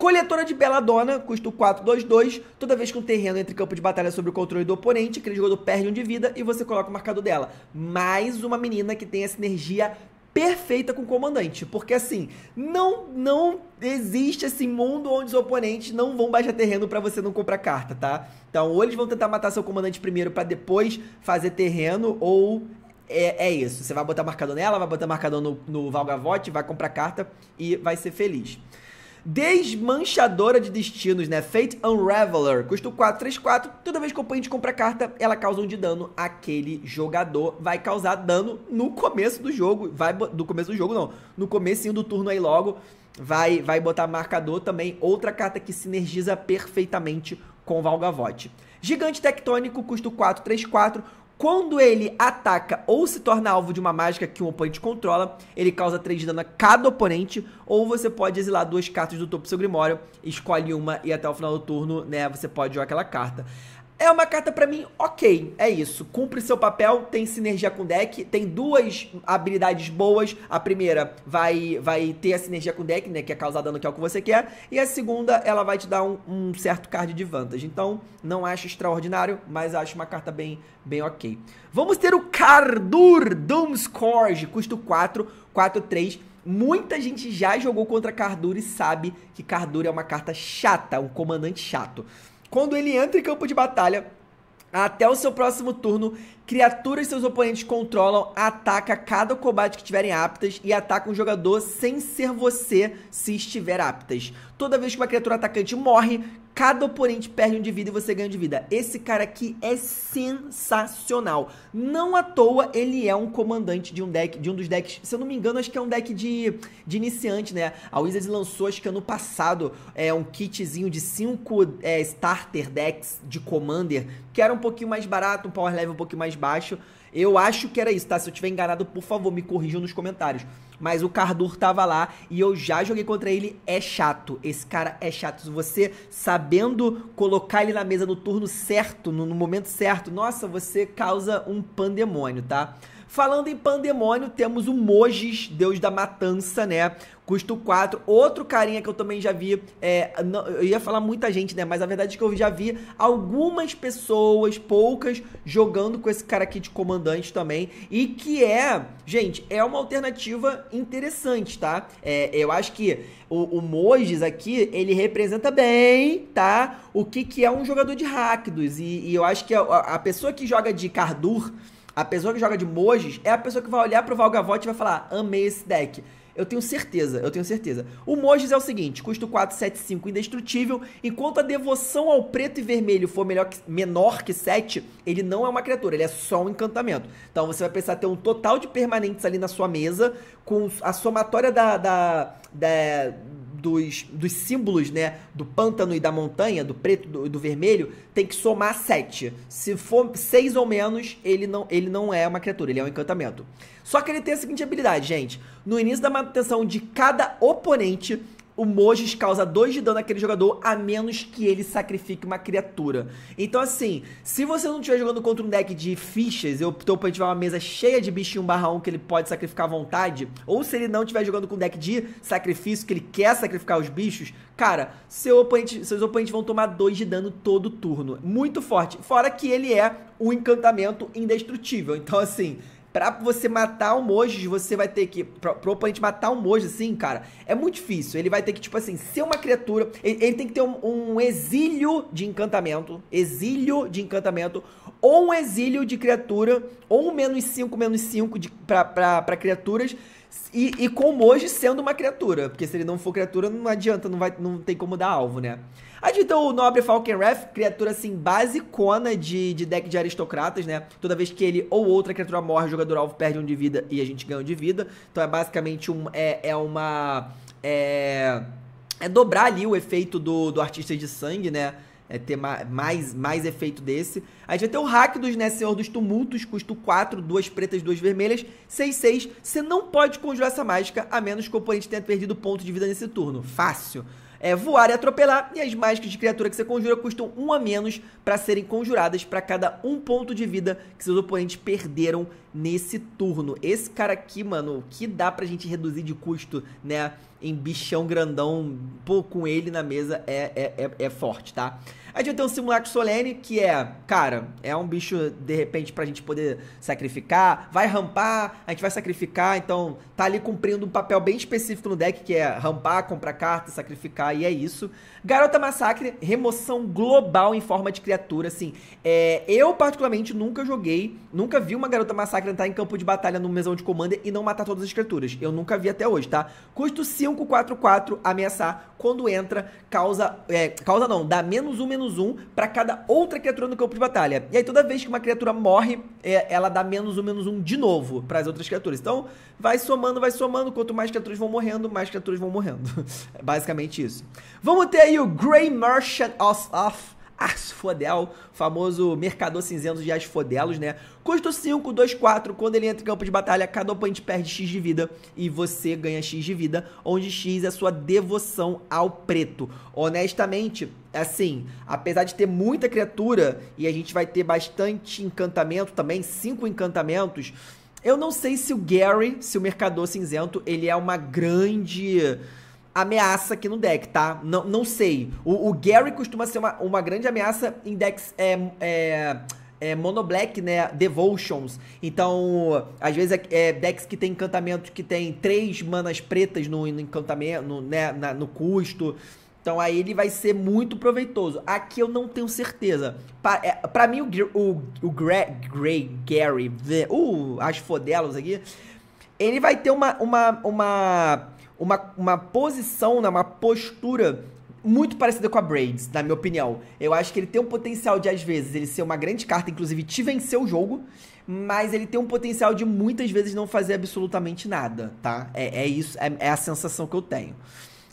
Coletora de Beladona, custo 4-2-2. Toda vez que um terreno entre campo de batalha sobre o controle do oponente, aquele jogador perde um de vida e você coloca o marcador dela. Mais uma menina que tem a sinergia perfeita com o comandante, porque assim, não não existe esse mundo onde os oponentes não vão baixar terreno para você não comprar carta, tá? Então, ou eles vão tentar matar seu comandante primeiro para depois fazer terreno ou é, é, isso. Você vai botar marcador nela, vai botar marcador no, no Valgavote, vai comprar carta e vai ser feliz desmanchadora de destinos, né? Fate Unraveler. Custa 4, 3, 4. Toda vez que o oponente compra carta, ela causa um de dano àquele jogador. Vai causar dano no começo do jogo. Vai do começo do jogo, não. No comecinho do turno aí logo. Vai, vai botar marcador também. Outra carta que sinergiza perfeitamente com Valgavote. Gigante Tectônico, custo 4, 3, 4. Quando ele ataca ou se torna alvo de uma mágica que um oponente controla, ele causa 3 de dano a cada oponente, ou você pode exilar duas cartas do topo do seu Grimório, escolhe uma e até o final do turno, né, você pode jogar aquela carta. É uma carta para mim, ok, é isso. Cumpre seu papel, tem sinergia com o deck, tem duas habilidades boas. A primeira vai vai ter a sinergia com o deck, né, que é causar dano que é o que você quer. E a segunda, ela vai te dar um, um certo card de vantagem. Então, não acho extraordinário, mas acho uma carta bem, bem ok. Vamos ter o Cardur Doomscourge, custo 4, 4, 3. Muita gente já jogou contra Cardur e sabe que Cardur é uma carta chata, um comandante chato. Quando ele entra em campo de batalha, até o seu próximo turno, criaturas seus oponentes controlam ataca cada combate que tiverem aptas e ataca um jogador sem ser você se estiver aptas. Toda vez que uma criatura atacante morre, Cada oponente perde um de vida e você ganha um de vida. Esse cara aqui é sensacional. Não à toa ele é um comandante de um deck, de um dos decks, se eu não me engano, acho que é um deck de, de iniciante, né? A Wizards lançou, acho que ano passado, é, um kitzinho de cinco é, starter decks de Commander, que era um pouquinho mais barato, um power level um pouquinho mais baixo. Eu acho que era isso, tá? Se eu tiver enganado, por favor, me corrijam nos comentários mas o Cardur tava lá e eu já joguei contra ele. É chato. Esse cara é chato. Você sabendo colocar ele na mesa no turno certo, no, no momento certo, nossa, você causa um pandemônio, tá? Falando em pandemônio, temos o Mojis, deus da matança, né? Custo 4. Outro carinha que eu também já vi, é, não, eu ia falar muita gente, né? Mas a verdade é que eu já vi algumas pessoas, poucas, jogando com esse cara aqui de comandante também. E que é, gente, é uma alternativa interessante, tá? É, eu acho que o, o Mojis aqui, ele representa bem, tá? O que, que é um jogador de Rakdos. E, e eu acho que a, a pessoa que joga de Cardur a pessoa que joga de Mojis é a pessoa que vai olhar pro Valgavote e vai falar: amei esse deck. Eu tenho certeza, eu tenho certeza. O Mojis é o seguinte, custo 5, indestrutível, enquanto a devoção ao preto e vermelho for melhor que, menor que 7, ele não é uma criatura, ele é só um encantamento. Então você vai precisar ter um total de permanentes ali na sua mesa, com a somatória da, da, da dos, dos símbolos, né? Do pântano e da montanha, do preto e do, do, vermelho, tem que somar sete Se for seis ou menos, ele não, ele não é uma criatura, ele é um encantamento. Só que ele tem a seguinte habilidade, gente. No início da manutenção de cada oponente, o Mojis causa 2 de dano naquele jogador, a menos que ele sacrifique uma criatura. Então, assim, se você não estiver jogando contra um deck de fichas, eu teu oponente tiver uma mesa cheia de bichinho barra 1 que ele pode sacrificar à vontade, ou se ele não estiver jogando com um deck de sacrifício, que ele quer sacrificar os bichos, cara, seu oponente, seus oponentes vão tomar 2 de dano todo turno. Muito forte. Fora que ele é um encantamento indestrutível. Então, assim, Pra você matar um Mojos, você vai ter que. Pro, pro oponente matar um Mojos, assim, cara, é muito difícil. Ele vai ter que, tipo assim, ser uma criatura. Ele, ele tem que ter um, um, exílio de encantamento. Exílio de encantamento. Ou um exílio de criatura. Ou um menos 5, menos 5 pra, pra, pra criaturas e, e com o Moji sendo uma criatura, porque se ele não for criatura, não adianta, não, vai, não tem como dar alvo, né? Adiantou o nobre Falkenrath, criatura assim, basicona de, de deck de aristocratas, né? Toda vez que ele ou outra criatura morre, o jogador alvo perde um de vida e a gente ganha um de vida. Então é basicamente um, é, é uma. É, é dobrar ali o efeito do, do artista de sangue, né? é, ter mais, mais efeito desse. A gente vai ter o Rakdos, né, Senhor dos Tumultos, custo 4, duas pretas, duas vermelhas, 6, 6. Você não pode conjurar essa mágica, a menos que o oponente tenha perdido ponto de vida nesse turno. Fácil. É voar e atropelar, e as mágicas de criatura que você conjura custam 1 um a menos para serem conjuradas para cada 1 um ponto de vida que seus oponentes perderam nesse turno. Esse cara aqui, mano, o que dá pra gente reduzir de custo, né? Em bichão grandão, pô, com ele na mesa é, é, é, é forte, tá? A gente vai ter um simulacro solene, que é, cara, é um bicho, de repente, pra gente poder sacrificar. Vai rampar, a gente vai sacrificar, então tá ali cumprindo um papel bem específico no deck, que é rampar, comprar carta, sacrificar, e é isso. Garota Massacre, remoção global em forma de criatura, assim. É, eu, particularmente, nunca joguei, nunca vi uma Garota Massacre entrar em campo de batalha no mesão de comando e não matar todas as criaturas. Eu nunca vi até hoje, tá? Custo 4, ameaçar. Quando entra, causa. É, causa não, dá menos um, menos um pra cada outra criatura no campo de batalha. E aí, toda vez que uma criatura morre, é, ela dá menos um, menos um de novo para as outras criaturas. Então, vai somando, vai somando. Quanto mais criaturas vão morrendo, mais criaturas vão morrendo. É basicamente isso. Vamos ter aí aí o Grey Merchant of, of Asfodel, famoso mercador cinzento de Asfodelos, né? Custa 5, 2, 4. Quando ele entra em campo de batalha, cada oponente perde X de vida e você ganha X de vida, onde X é sua devoção ao preto. Honestamente, assim, apesar de ter muita criatura e a gente vai ter bastante encantamento também, cinco encantamentos, eu não sei se o Gary, se o mercador cinzento, ele é uma grande ameaça aqui no deck, tá? Não, não sei. O, o Gary costuma ser uma, uma grande ameaça em decks é, é, é, mono black, né? Devotions. Então, às vezes, é, é decks que tem encantamento que tem três manas pretas no, no encantamento, no, né? Na, no custo. Então aí ele vai ser muito proveitoso. Aqui eu não tenho certeza. É, pra, é, mim, o, o, o Gre, Gary, uh, as fodelas aqui, ele vai ter uma, uma, uma uma, uma posição, né, uma postura muito parecida com a Braids, na minha opinião. Eu acho que ele tem um potencial de, às vezes, ele ser uma grande carta, inclusive te vencer o jogo, mas ele tem um potencial de muitas vezes não fazer absolutamente nada, tá? É, é isso, é, é, a sensação que eu tenho.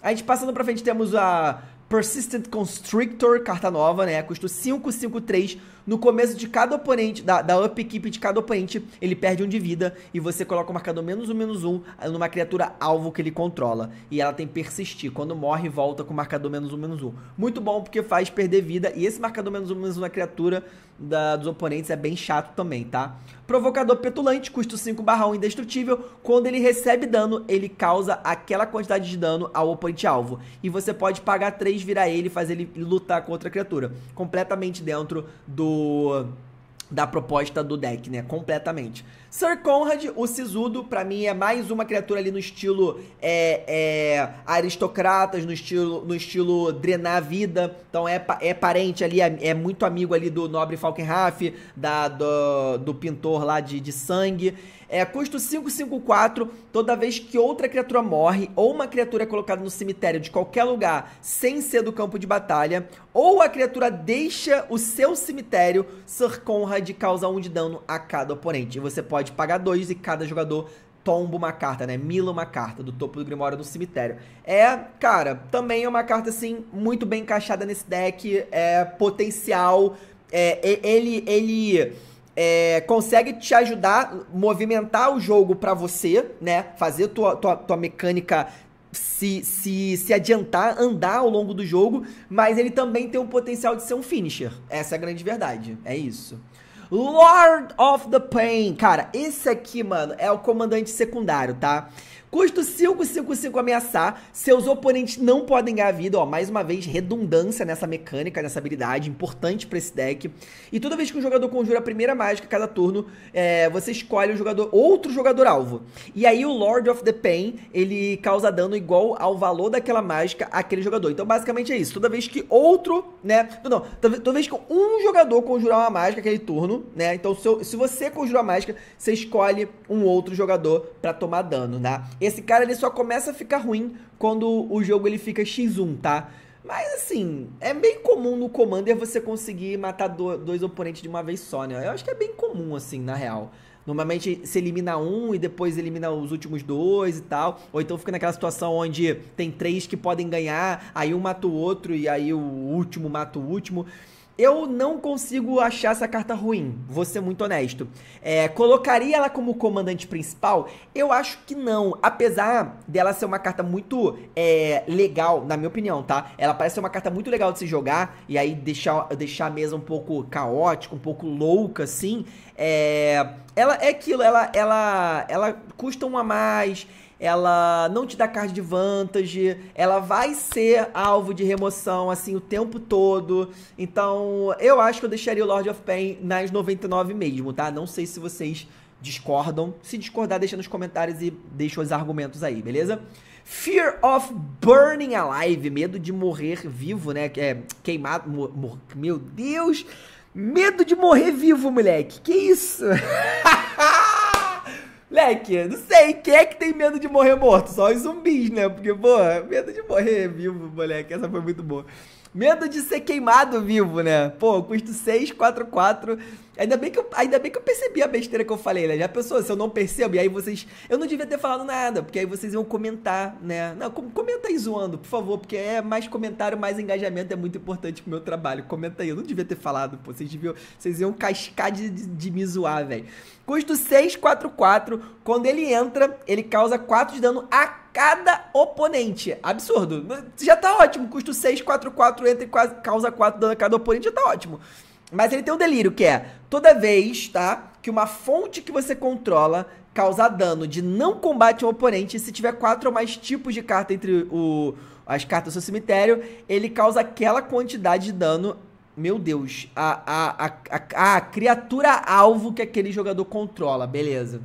A gente passando pra frente temos a Persistent Constrictor, carta nova, né? Custo 5, 5, 3 no começo de cada oponente, da, da up equipe de cada oponente, ele perde um de vida e você coloca o marcador menos um, menos um eh, numa criatura alvo que ele controla. E ela tem persistir. Quando morre, volta com o marcador menos um, menos um. Muito bom porque faz perder vida e esse marcador menos um, menos um na criatura da, dos oponentes é bem chato também, tá? Provocador Petulante, custo 5 barra 1 indestrutível. Quando ele recebe dano, ele causa aquela quantidade de dano ao oponente alvo. E você pode pagar 3, virar ele e fazer ele lutar contra a criatura. Completamente dentro do da proposta do deck, né? Completamente. Sir Conrad, o sisudo, para mim é mais uma criatura ali no estilo é, é, aristocratas, no estilo, no estilo drenar a vida. Então é, é parente ali, é, é muito amigo ali do nobre Falkenraff, da, do, do pintor lá de, de sangue. É, custo 554, toda vez que outra criatura morre, ou uma criatura é colocada no cemitério de qualquer lugar, sem ser do campo de batalha, ou a criatura deixa o seu cemitério, Sir Conrad causa um de dano a cada oponente. E você pode pode pagar dois e cada jogador tomba uma carta, né? Mila uma carta do topo do Grimório do cemitério. É, cara, também é uma carta assim muito bem encaixada nesse deck, é potencial, é, ele ele é, consegue te ajudar movimentar o jogo para você, né? Fazer tua, tua, tua mecânica se, se, se adiantar, andar ao longo do jogo, mas ele também tem o potencial de ser um finisher. Essa é a grande verdade. É isso. Lord of the Pain. Cara, esse aqui, mano, é o comandante secundário, tá? Custo 5 ameaçar. Seus oponentes não podem ganhar vida. Ó, mais uma vez, redundância nessa mecânica, nessa habilidade, importante pra esse deck. E toda vez que um jogador conjura a primeira mágica, cada turno, é, você escolhe um jogador, outro jogador alvo. E aí o Lord of the Pain, ele causa dano igual ao valor daquela mágica àquele jogador. Então, basicamente é isso. Toda vez que outro, né? Não, não. Toda vez que um jogador conjurar uma mágica aquele turno, né? Então, se, se você conjura a mágica, você escolhe um outro jogador para tomar dano, né? Esse cara ele só começa a ficar ruim quando o jogo ele fica x1, tá? Mas assim, é bem comum no Commander você conseguir matar do, dois oponentes de uma vez só, né? Eu acho que é bem comum, assim, na real. Normalmente se elimina um e depois elimina os últimos dois e tal. Ou então fica naquela situação onde tem três que podem ganhar, aí um mata o outro e aí o último mata o último. Eu não consigo achar essa carta ruim, vou ser muito honesto. É, colocaria ela como comandante principal? Eu acho que não. Apesar dela ser uma carta muito é, legal, na minha opinião, tá? Ela parece ser uma carta muito legal de se jogar e aí deixar, deixar a mesa um pouco caótica, um pouco louca, assim. É, ela é aquilo, ela, ela, ela custa um a mais ela não te dá card de vantage, ela vai ser alvo de remoção assim o tempo todo. Então, eu acho que eu deixaria o Lord of Pain nas 99 mesmo, tá? Não sei se vocês discordam. Se discordar, deixa nos comentários e deixa os argumentos aí, beleza? Fear of burning alive, medo de morrer vivo, né? É, queimado, meu Deus, medo de morrer vivo, moleque. Que isso? Leque, não sei, quem é que tem medo de morrer morto? Só os zumbis, né? Porque, pô, medo de morrer vivo, moleque, essa foi muito boa. Medo de ser queimado vivo, né? Pô, custo 644 Ainda bem, que eu, ainda bem que eu percebi a besteira que eu falei, né? Já pensou, se eu não percebo, e aí vocês. Eu não devia ter falado nada, porque aí vocês iam comentar, né? Não, comenta aí zoando, por favor, porque é mais comentário, mais engajamento, é muito importante pro meu trabalho. Comenta aí, eu não devia ter falado, pô. Vocês, deviam, vocês iam cascar de, de, de me zoar, velho. Custo 644. Quando ele entra, ele causa 4 de dano a cada oponente. Absurdo. Já tá ótimo. Custo 644 entra e causa 4 de dano a cada oponente, já tá ótimo. Mas ele tem um delírio que é Toda vez, tá? Que uma fonte que você controla causar dano de não combate ao oponente, se tiver quatro ou mais tipos de carta entre o, as cartas do seu cemitério, ele causa aquela quantidade de dano. Meu Deus, a, a, a, a criatura alvo que aquele jogador controla, beleza.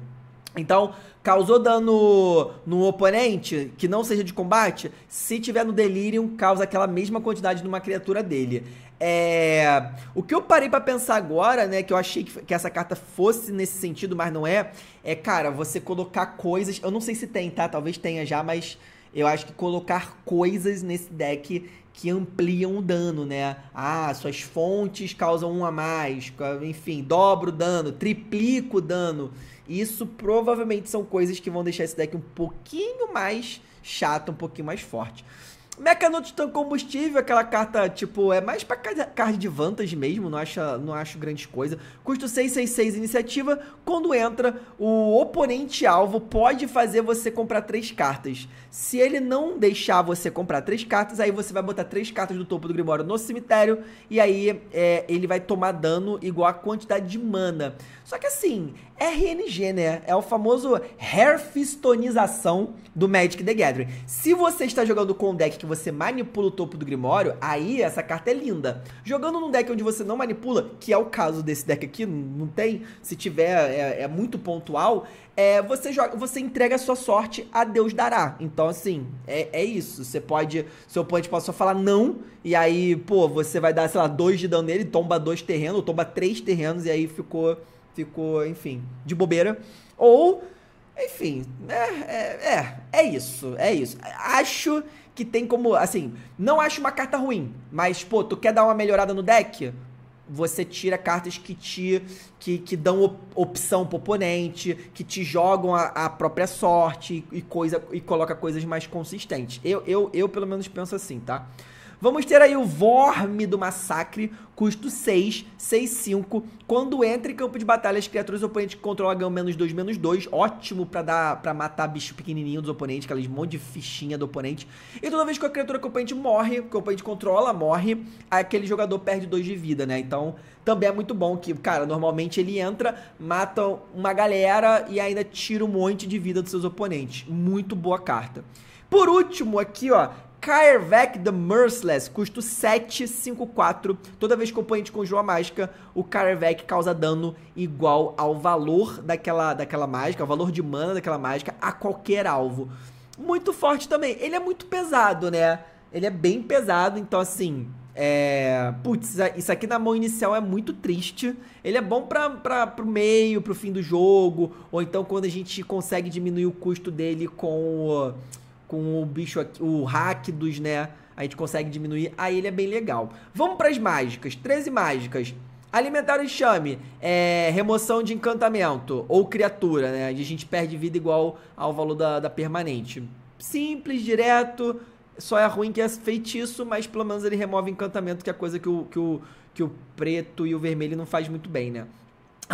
Então, causou dano no oponente, que não seja de combate, se tiver no Delirium, causa aquela mesma quantidade numa criatura dele. É, o que eu parei para pensar agora, né, que eu achei que, que, essa carta fosse nesse sentido, mas não é, é, cara, você colocar coisas. Eu não sei se tem, tá? Talvez tenha já, mas eu acho que colocar coisas nesse deck que ampliam o dano, né? Ah, suas fontes causam um a mais, enfim, dobro o dano, triplico o dano. Isso provavelmente são coisas que vão deixar esse deck um pouquinho mais chato, um pouquinho mais forte. Mechanote Tank Combustível, aquela carta, tipo, é mais pra card de vantage mesmo, não, acho não acho grande coisa. Custo 666 iniciativa. Quando entra, o oponente alvo pode fazer você comprar três cartas. Se ele não deixar você comprar três cartas, aí você vai botar três cartas do topo do Grimório no cemitério. E aí é, ele vai tomar dano igual a quantidade de mana. Só que assim, RNG, né? É o famoso Hearthstonização do Magic the Gathering. Se você está jogando com um deck que você manipula o topo do Grimório, aí essa carta é linda. Jogando num deck onde você não manipula, que é o caso desse deck aqui, não tem, se tiver é, é muito pontual, é, você joga, você entrega a sua sorte a Deus dará. Então, assim, é, é isso. Você pode, seu oponente pode só falar não, e aí, pô, você vai dar, sei lá, dois de dano nele, tomba dois terrenos, tomba três terrenos, e aí ficou ficou, enfim, de bobeira. Ou, enfim, é, é, é, é isso, é isso. Acho que tem como, assim, não acho uma carta ruim, mas, pô, tu quer dar uma melhorada no deck? Você tira cartas que te que, que dão op opção pro oponente, que te jogam a, a, própria sorte e coisa e coloca coisas mais consistentes. Eu, eu, eu pelo menos penso assim, tá? Vamos ter aí o Vorme do Massacre, custo 6, 6, 5. Quando entra em campo de batalha, as criaturas oponente que controla ganham menos 2, menos 2. Ótimo pra, dar, pra matar bicho pequenininho dos oponentes, aquelas monte de fichinha do oponente. E toda vez que a criatura que o oponente morre, que o oponente controla, morre, aquele jogador perde 2 de vida, né? Então, também é muito bom que, cara, normalmente ele entra, mata uma galera e ainda tira um monte de vida dos seus oponentes. Muito boa carta. Por último, aqui, ó, Kairvec the Merciless, custo 754. Toda vez que o oponente conjura a mágica, o Kairvec causa dano igual ao valor daquela, daquela mágica, ao valor de mana daquela mágica a qualquer alvo. Muito forte também. Ele é muito pesado, né? Ele é bem pesado, então assim. É. Putz, isso aqui na mão inicial é muito triste. Ele é bom pra, pra, pro meio, pro fim do jogo. Ou então quando a gente consegue diminuir o custo dele com. O com o bicho aqui, o hack dos, né? A gente consegue diminuir. Aí ele é bem legal. Vamos para as mágicas. 13 mágicas. Alimentar o enxame, é, remoção de encantamento ou criatura, né? A gente perde vida igual ao valor da, da permanente. Simples, direto, só é ruim que é feitiço, mas pelo menos ele remove encantamento, que é a coisa que o, que o, que o preto e o vermelho não faz muito bem, né?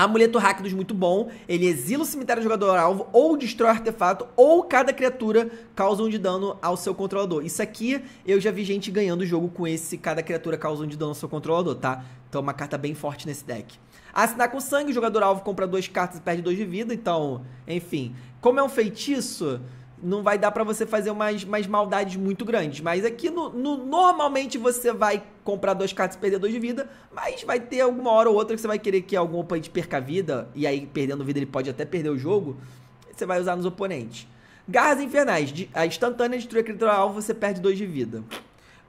Amuleto Rakdos muito bom, ele exila o cemitério do jogador-alvo ou destrói artefato ou cada criatura causa um de dano ao seu controlador. Isso aqui eu já vi gente ganhando o jogo com esse cada criatura causa um de dano ao seu controlador, tá? Então é uma carta bem forte nesse deck. Assinar com sangue, o jogador-alvo compra duas cartas e perde dois de vida, então, enfim. Como é um feitiço, não vai dar para você fazer umas, umas maldades muito grandes. Mas aqui, é no, no, normalmente, você vai comprar duas cartas e perder dois de vida, mas vai ter alguma hora ou outra que você vai querer que algum oponente perca vida, e aí, perdendo vida, ele pode até perder o jogo, você vai usar nos oponentes. Garras Infernais, de, a instantânea destruir criatura alvo, você perde dois de vida.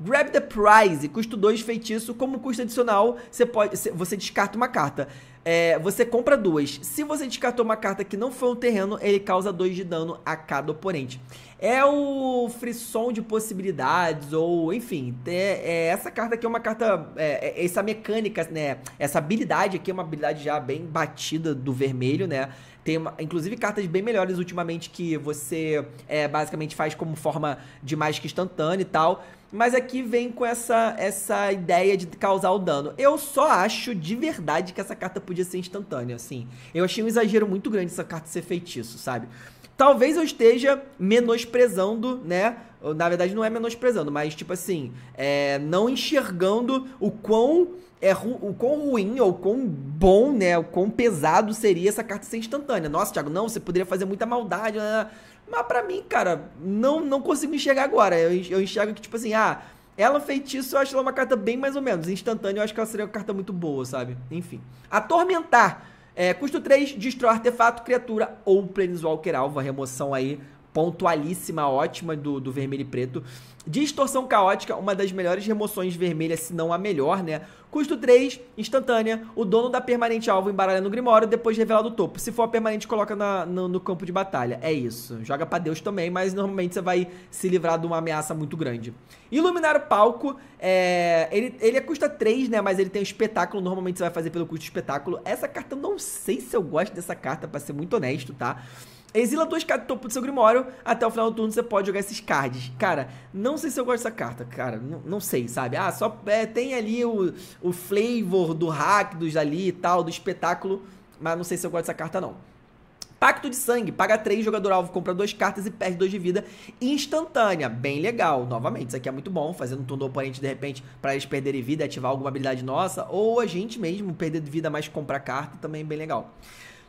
Grab the Prize, custo 2 feitiço, como custo adicional, você, pode, você descarta uma carta. É, você compra duas. Se você descartou uma carta que não foi um terreno, ele causa dois de dano a cada oponente. É o frisson de possibilidades, ou enfim, é, é essa carta aqui é uma carta. É, é, essa mecânica, né? Essa habilidade aqui é uma habilidade já bem batida do vermelho, né? Tem, uma, inclusive, cartas bem melhores ultimamente que você é, basicamente faz como forma de mágica instantânea e tal mas aqui vem com essa, essa ideia de causar o dano. Eu só acho de verdade que essa carta podia ser instantânea, assim. Eu achei um exagero muito grande essa carta ser feitiço, sabe? Talvez eu esteja menosprezando, né? Na verdade, não é menosprezando, mas tipo assim, é, não enxergando o quão é o quão ruim ou quão bom, né? O quão pesado seria essa carta ser instantânea. Nossa, Thiago, não, você poderia fazer muita maldade. Né? Mas para mim, cara, não, não consigo enxergar agora. Eu, eu enxergo que, tipo assim, ah, ela feitiço, eu acho ela uma carta bem mais ou menos. Instantânea, eu acho que ela seria uma carta muito boa, sabe? Enfim. Atormentar. É, custo 3, destrói artefato, criatura ou Planeswalker alvo. A remoção aí pontualíssima, ótima do, do vermelho e preto. Distorção caótica, uma das melhores remoções vermelhas, se não a melhor, né? Custo 3, instantânea. O dono da permanente alvo embaralha no Grimório, depois revelado do topo. Se for a permanente, coloca na, no, no, campo de batalha. É isso. Joga pra Deus também, mas normalmente você vai se livrar de uma ameaça muito grande. Iluminar o palco. É... Ele, ele é custa 3, né? Mas ele tem um espetáculo. Normalmente você vai fazer pelo custo espetáculo. Essa carta, eu não sei se eu gosto dessa carta, pra ser muito honesto, tá? Exila duas cartas do topo do seu Grimório. Até o final do turno você pode jogar esses cards. Cara, não sei se eu gosto dessa carta. Cara, não, não sei, sabe? Ah, só é, tem ali o, o flavor do Rakdos ali e tal, do espetáculo. Mas não sei se eu gosto dessa carta, não. Pacto de Sangue, paga 3, jogador alvo compra duas cartas e perde 2 de vida instantânea. Bem legal, novamente, isso aqui é muito bom, fazendo um turno do oponente de repente para eles perderem vida, ativar alguma habilidade nossa, ou a gente mesmo perder vida, mas comprar carta, também é bem legal.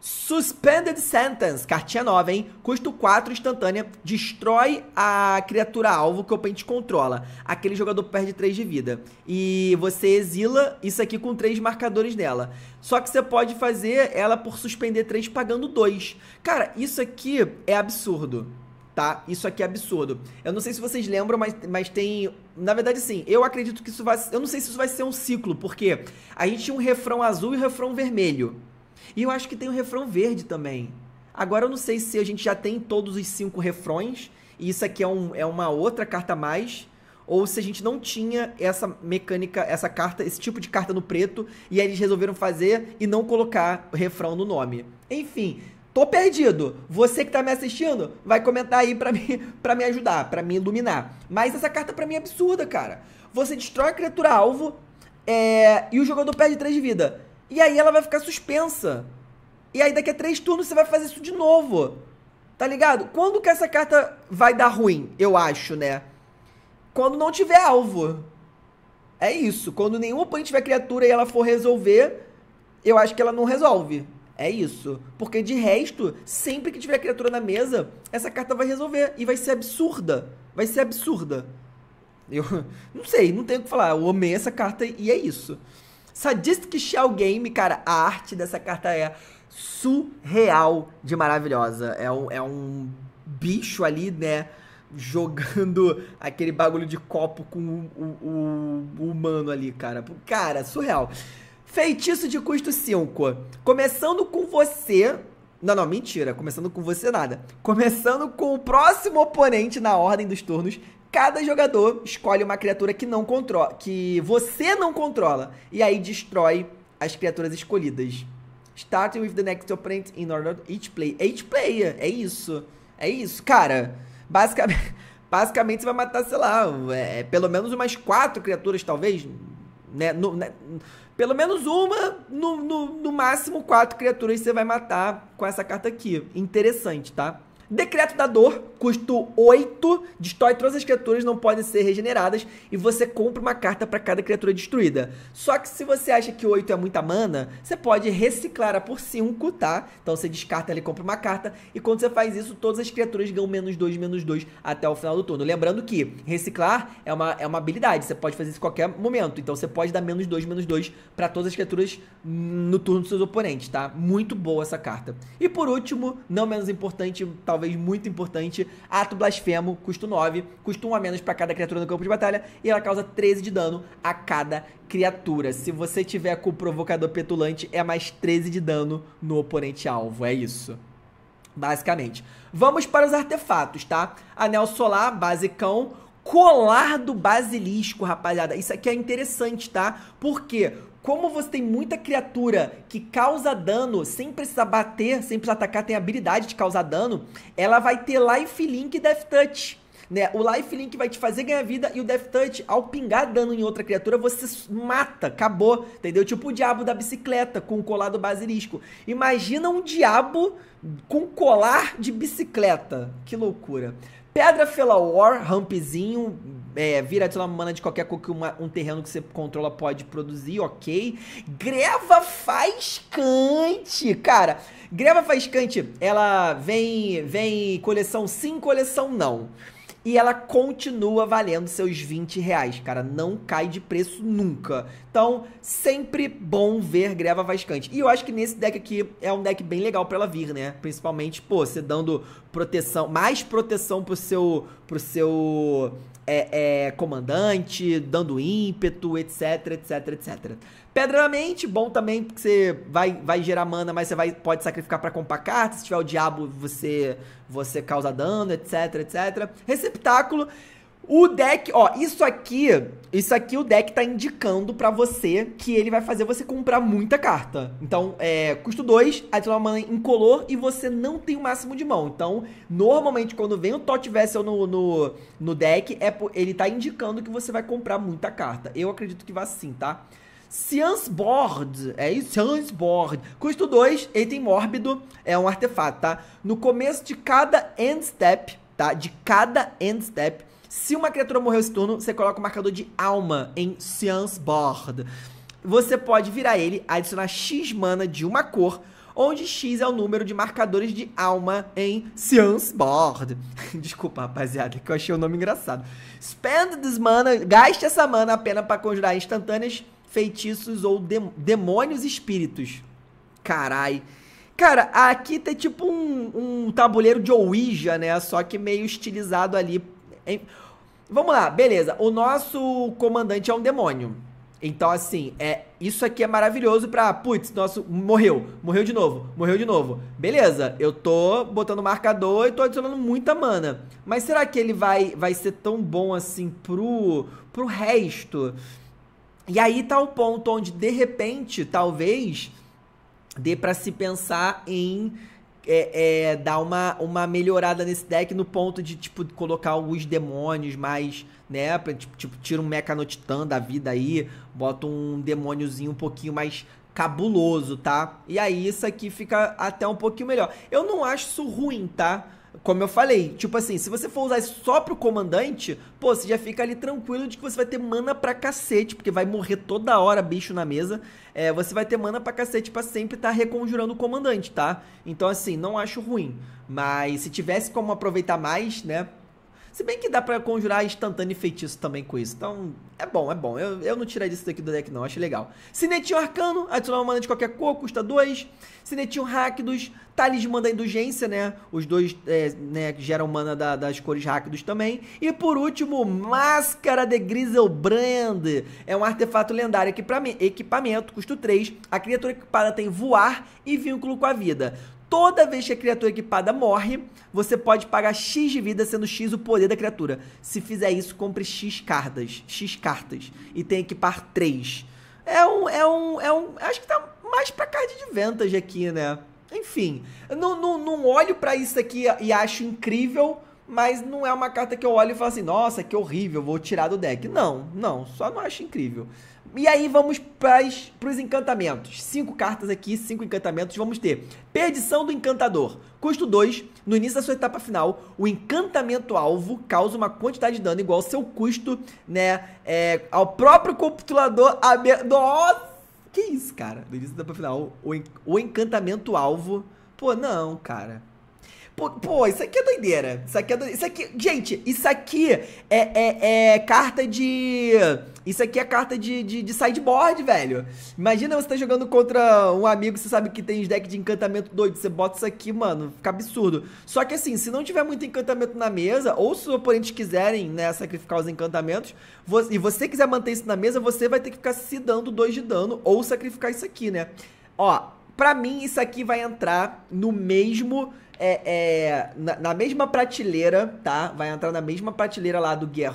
Suspended Sentence, cartinha nova, hein? Custo 4, instantânea, destrói a criatura alvo que o oponente controla. Aquele jogador perde 3 de vida. E você exila isso aqui com 3 marcadores nela. Só que você pode fazer ela por suspender 3 pagando 2. Cara, isso aqui é absurdo. Tá? Isso aqui é absurdo. Eu não sei se vocês lembram, mas, mas tem. Na verdade, sim, eu acredito que isso vai. Eu não sei se isso vai ser um ciclo, porque a gente tinha um refrão azul e um refrão vermelho e eu acho que tem o refrão verde também. Agora eu não sei se a gente já tem todos os cinco refrões, e isso aqui é, um, é uma outra carta a mais, ou se a gente não tinha essa mecânica, essa carta, esse tipo de carta no preto, e aí eles resolveram fazer e não colocar o refrão no nome. Enfim, tô perdido. Você que tá me assistindo, vai comentar aí para mim, para me ajudar, para me iluminar. Mas essa carta para mim é absurda, cara. Você destrói a criatura alvo é, e o jogador perde 3 de vida. E aí ela vai ficar suspensa. E aí daqui a três turnos você vai fazer isso de novo. Tá ligado? Quando que essa carta vai dar ruim, eu acho, né? Quando não tiver alvo. É isso. Quando nenhum oponente tiver criatura e ela for resolver, eu acho que ela não resolve. É isso. Porque de resto, sempre que tiver criatura na mesa, essa carta vai resolver. E vai ser absurda. Vai ser absurda. Eu não sei, não tenho o que falar. Eu amei essa carta e é isso. Sadistic Shell Game, cara, a arte dessa carta é surreal de maravilhosa. É um, é um bicho ali, né? Jogando aquele bagulho de copo com o, o, o humano ali, cara. Cara, surreal. Feitiço de custo 5. Começando com você. Não, não, mentira. Começando com você, nada. Começando com o próximo oponente na ordem dos turnos. Cada jogador escolhe uma criatura que não controla, que você não controla, e aí destrói as criaturas escolhidas. Starting with the next opponent in order each play. Each player, é isso. É isso, cara. Basicamente, basicamente você vai matar, sei lá, é, é, pelo menos umas quatro criaturas, talvez. Né? No, né? Pelo menos uma, no, no, no máximo quatro criaturas você vai matar com essa carta aqui. Interessante, tá? Decreto da Dor, custo 8, destrói todas as criaturas, não podem ser regeneradas, e você compra uma carta para cada criatura destruída. Só que se você acha que 8 é muita mana, você pode reciclar a por 5, tá? Então você descarta e compra uma carta, e quando você faz isso, todas as criaturas ganham menos 2, menos 2 até o final do turno. Lembrando que reciclar é uma, é uma habilidade, você pode fazer isso em qualquer momento, então você pode dar menos 2, menos 2 para todas as criaturas no turno dos seus oponentes, tá? Muito boa essa carta. E por último, não menos importante, talvez talvez muito importante, Ato Blasfemo, custo 9, custo 1 a menos para cada criatura no campo de batalha, e ela causa 13 de dano a cada criatura. Se você tiver com o Provocador Petulante, é mais 13 de dano no oponente alvo, é isso basicamente. Vamos para os artefatos, tá? Anel solar, basicão, colar do basilisco, rapaziada. Isso aqui é interessante, tá? Porque como você tem muita criatura que causa dano sem precisar bater, sem precisar atacar, tem habilidade de causar dano, ela vai ter lifelink e death touch. Né? O lifelink vai te fazer ganhar vida e o death touch, ao pingar dano em outra criatura, você mata, acabou, entendeu? Tipo o diabo da bicicleta com o colar do basilisco. Imagina um diabo com colar de bicicleta. Que loucura. Pedra Fela War, rampzinho, é, vira de mana de qualquer cor que uma, um terreno que você controla pode produzir, ok? Greva Faiscante, cara. Greva Faiscante, ela vem, vem coleção sim, coleção não. E ela continua valendo seus 20 reais, cara. Não cai de preço nunca. Então, sempre bom ver greva vascante. E eu acho que nesse deck aqui é um deck bem legal para ela vir, né? Principalmente, pô, você dando proteção, mais proteção pro seu, pro seu é, é, comandante, dando ímpeto, etc, etc, etc. Pedra na mente, bom também, porque você vai, vai gerar mana, mas você vai, pode sacrificar para comprar cartas. Se tiver o diabo, você, você causa dano, etc, etc. Receptáculo. O deck, ó, isso aqui, isso aqui o deck tá indicando para você que ele vai fazer você comprar muita carta. Então, é, custo 2, adiciona uma mana incolor e você não tem o máximo de mão. Então, normalmente quando vem o Tot Vessel no, no, no deck, é, ele tá indicando que você vai comprar muita carta. Eu acredito que vai sim, tá? Science Board, é isso, Science Board. Custo 2, item mórbido, é um artefato, tá? No começo de cada end step, tá? De cada end step, se uma criatura morreu esse turno, você coloca o marcador de alma em Science Board. Você pode virar ele, adicionar X mana de uma cor, onde X é o número de marcadores de alma em Science Board. Desculpa, rapaziada, que eu achei o nome engraçado. Spend this mana, gaste essa mana apenas para conjurar instantâneas, feitiços ou de demônios espíritos. Carai. Cara, aqui tem tipo um, um tabuleiro de Ouija, né? Só que meio estilizado ali Vamos lá, beleza. O nosso comandante é um demônio. Então, assim, é isso aqui é maravilhoso pra. Putz, nosso. Morreu. Morreu de novo. Morreu de novo. Beleza, eu tô botando marcador e tô adicionando muita mana. Mas será que ele vai, vai ser tão bom assim pro, pro resto? E aí tá o ponto onde, de repente, talvez dê para se pensar em é, é, dar uma, uma melhorada nesse deck no ponto de, tipo, colocar alguns demônios mais, né? Pra, tipo, tipo, tira um Mecanotitã da vida aí, bota um demôniozinho um pouquinho mais cabuloso, tá? E aí isso aqui fica até um pouquinho melhor. Eu não acho isso ruim, tá? como eu falei, tipo assim, se você for usar só pro comandante, pô, você já fica ali tranquilo de que você vai ter mana pra cacete, porque vai morrer toda hora bicho na mesa. É, você vai ter mana pra cacete pra sempre estar tá reconjurando o comandante, tá? Então, assim, não acho ruim. Mas se tivesse como aproveitar mais, né? Se bem que dá para conjurar instantâneo e feitiço também com isso. Então, é bom, é bom. Eu, eu não tirei disso daqui do deck, não. Achei legal. Cinetinho Arcano, adicionar uma mana de qualquer cor, custa 2. Cinetinho Rakdos, Talismã da Indulgência, né? Os dois é, né, geram mana da, das cores ráquidos também. E por último, Máscara de Griselbrand. É um artefato lendário equipamento, custo 3. A criatura equipada tem voar e vínculo com a vida. Toda vez que a criatura equipada morre, você pode pagar X de vida, sendo X o poder da criatura. Se fizer isso, compre X cartas. X cartas. E tem que equipar 3. É um. É um. É um. Acho que tá mais pra card de ventas aqui, né? Enfim. Não, não, não olho para isso aqui e acho incrível. Mas não é uma carta que eu olho e falo assim, nossa, que horrível, vou tirar do deck. Não, não, só não acho incrível. E aí vamos para os encantamentos. Cinco cartas aqui, cinco encantamentos. Vamos ter Perdição do Encantador. Custo 2. No início da sua etapa final, o encantamento alvo causa uma quantidade de dano igual ao seu custo, né? É, ao próprio computador. Me... Nossa! Que isso, cara? No início da etapa final, o, o encantamento alvo. Pô, não, cara. Pô, pô, isso aqui é doideira. Isso aqui é doideira. Isso aqui. Gente, isso aqui é, é, é carta de. Isso aqui é carta de, de, de, sideboard, velho. Imagina você tá jogando contra um amigo, você sabe que tem deck de encantamento doido. Você bota isso aqui, mano, fica absurdo. Só que assim, se não tiver muito encantamento na mesa, ou se os oponentes quiserem, né, sacrificar os encantamentos, você, e você quiser manter isso na mesa, você vai ter que ficar se dando 2 de dano ou sacrificar isso aqui, né? Ó, pra mim isso aqui vai entrar no mesmo é, é, na, na, mesma prateleira, tá? Vai entrar na mesma prateleira lá do Guia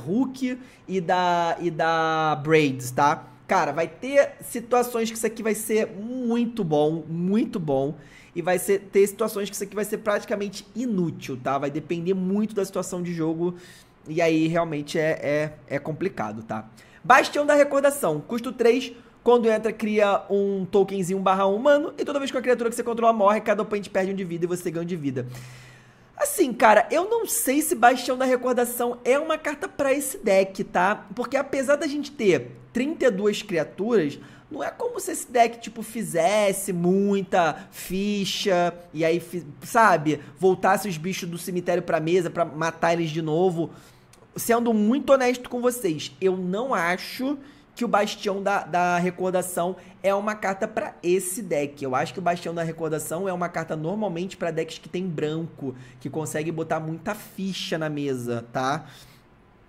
e da, e da Braids, tá? Cara, vai ter situações que isso aqui vai ser muito bom, muito bom. E vai ser, ter situações que isso aqui vai ser praticamente inútil, tá? Vai depender muito da situação de jogo. E aí realmente é, é, é complicado, tá? Bastião da Recordação, custo 3, quando entra, cria um tokenzinho 1 barra 1 humano, e toda vez que a criatura que você controla morre, cada oponente perde um de vida e você ganha um de vida. Assim, cara, eu não sei se Bastião da Recordação é uma carta para esse deck, tá? Porque apesar da gente ter 32 criaturas, não é como se esse deck, tipo, fizesse muita ficha e aí, sabe, voltasse os bichos do cemitério pra mesa pra matar eles de novo. Sendo muito honesto com vocês, eu não acho que o Bastião da, da Recordação é uma carta para esse deck. Eu acho que o Bastião da Recordação é uma carta normalmente para decks que tem branco, que consegue botar muita ficha na mesa, tá?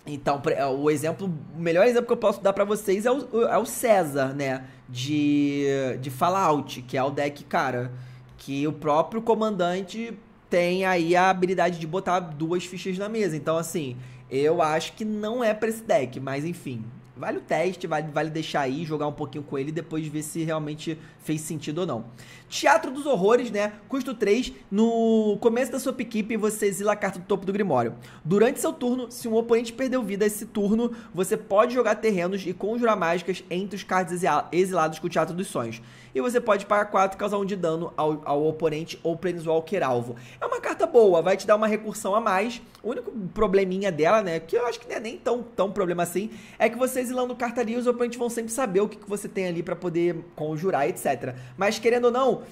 Então, o exemplo, o melhor exemplo que eu posso dar para vocês é o, é o César, né? De, de Fallout, que é o deck, cara, que o próprio comandante tem aí a habilidade de botar duas fichas na mesa. Então, assim, eu acho que não é pra esse deck, mas enfim, Vale o teste, vale, vale deixar aí, jogar um pouquinho com ele e depois ver se realmente fez sentido ou não. Teatro dos Horrores, né? Custo 3. No começo da sua equipe, você exila a carta do topo do Grimório. Durante seu turno, se um oponente perdeu vida esse turno, você pode jogar terrenos e conjurar mágicas entre os cards exilados com o Teatro dos Sonhos. E você pode pagar 4 e causar 1 um de dano ao, ao oponente ou Planeswalker alvo. É uma carta boa, vai te dar uma recursão a mais. O único probleminha dela, né? Que eu acho que não é nem tão, tão problema assim, é que você exilando carta lá no Cartarius, obviamente vão sempre saber o que, que você tem ali para poder conjurar, etc. Mas querendo ou não,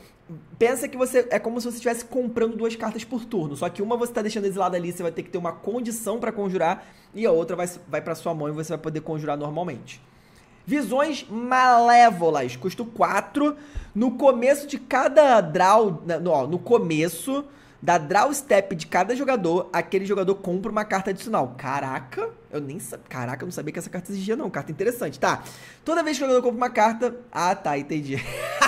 pensa que você é como se você estivesse comprando duas cartas por turno, só que uma você está deixando exilada ali, você vai ter que ter uma condição para conjurar e a outra vai vai para sua mão e você vai poder conjurar normalmente. Visões malévolas, custo 4. No começo de cada draw, no, ó, no começo da draw step de cada jogador, aquele jogador compra uma carta adicional. Caraca, eu nem sabia. Caraca, eu não sabia que essa carta exigia, não. Carta interessante, tá? Toda vez que o jogador compra uma carta. Ah, tá, entendi.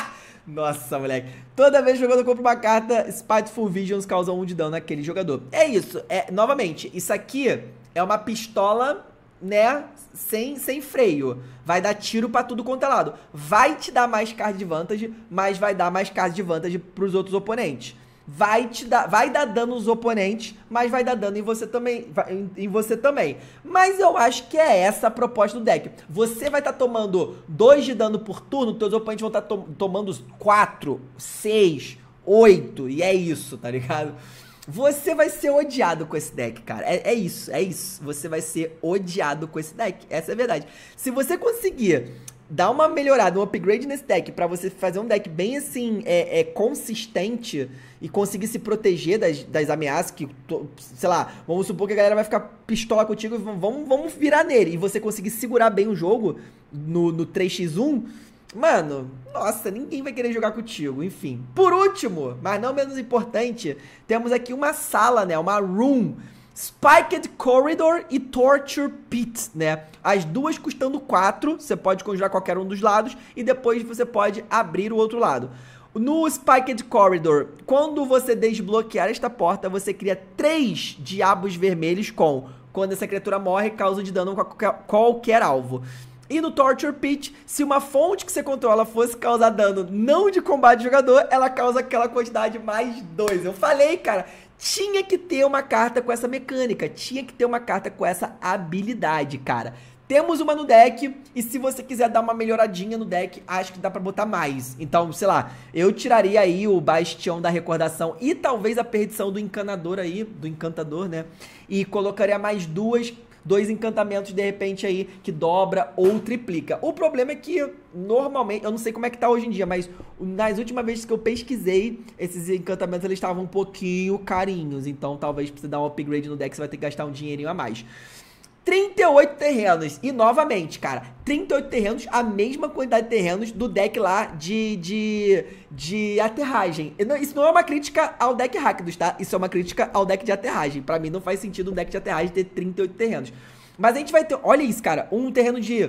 Nossa, moleque. Toda vez que o jogador compra uma carta, Spiteful Visions causa 1 um de dano naquele jogador. É isso. É, novamente, isso aqui é uma pistola, né? Sem, sem freio. Vai dar tiro para tudo quanto é lado. Vai te dar mais card de vantagem, mas vai dar mais card de vantagem pros outros oponentes vai te dar, vai dar dano nos oponentes, mas vai dar dano em você também, em, você também. Mas eu acho que é essa a proposta do deck. Você vai estar tá tomando 2 de dano por turno, teus oponentes vão estar tá to tomando 4, 6, 8 e é isso, tá ligado? Você vai ser odiado com esse deck, cara. É, é, isso, é isso. Você vai ser odiado com esse deck. Essa é a verdade. Se você conseguir dar uma melhorada, um upgrade nesse deck, para você fazer um deck bem assim, é, é, consistente e conseguir se proteger das, das ameaças que, sei lá, vamos supor que a galera vai ficar pistola contigo e vamos, vamos virar nele. E você conseguir segurar bem o jogo no, no 3x1, mano, nossa, ninguém vai querer jogar contigo, enfim. Por último, mas não menos importante, temos aqui uma sala, né, uma room Spiked Corridor e Torture Pit, né? As duas custando 4, você pode conjurar qualquer um dos lados e depois você pode abrir o outro lado. No Spiked Corridor, quando você desbloquear esta porta, você cria três diabos vermelhos com quando essa criatura morre, causa de dano a qualquer, qualquer alvo. E no Torture Pit, se uma fonte que você controla fosse causar dano não de combate de jogador, ela causa aquela quantidade mais dois. Eu falei, cara, tinha que ter uma carta com essa mecânica, tinha que ter uma carta com essa habilidade, cara. Temos uma no deck, e se você quiser dar uma melhoradinha no deck, acho que dá pra botar mais. Então, sei lá, eu tiraria aí o Bastião da Recordação e talvez a perdição do Encanador aí, do Encantador, né? E colocaria mais duas dois encantamentos de repente aí que dobra ou triplica. O problema é que normalmente, eu não sei como é que tá hoje em dia, mas nas últimas vezes que eu pesquisei, esses encantamentos eles estavam um pouquinho carinhos, então talvez você dar um upgrade no deck, você vai ter que gastar um dinheirinho a mais. 38 terrenos. E novamente, cara, 38 terrenos, a mesma quantidade de terrenos do deck lá de, de, de aterragem. Isso não é uma crítica ao deck Rakdos, tá? Isso é uma crítica ao deck de aterragem. Pra mim não faz sentido um deck de aterragem ter 38 terrenos. Mas a gente vai ter, olha isso, cara, um terreno de,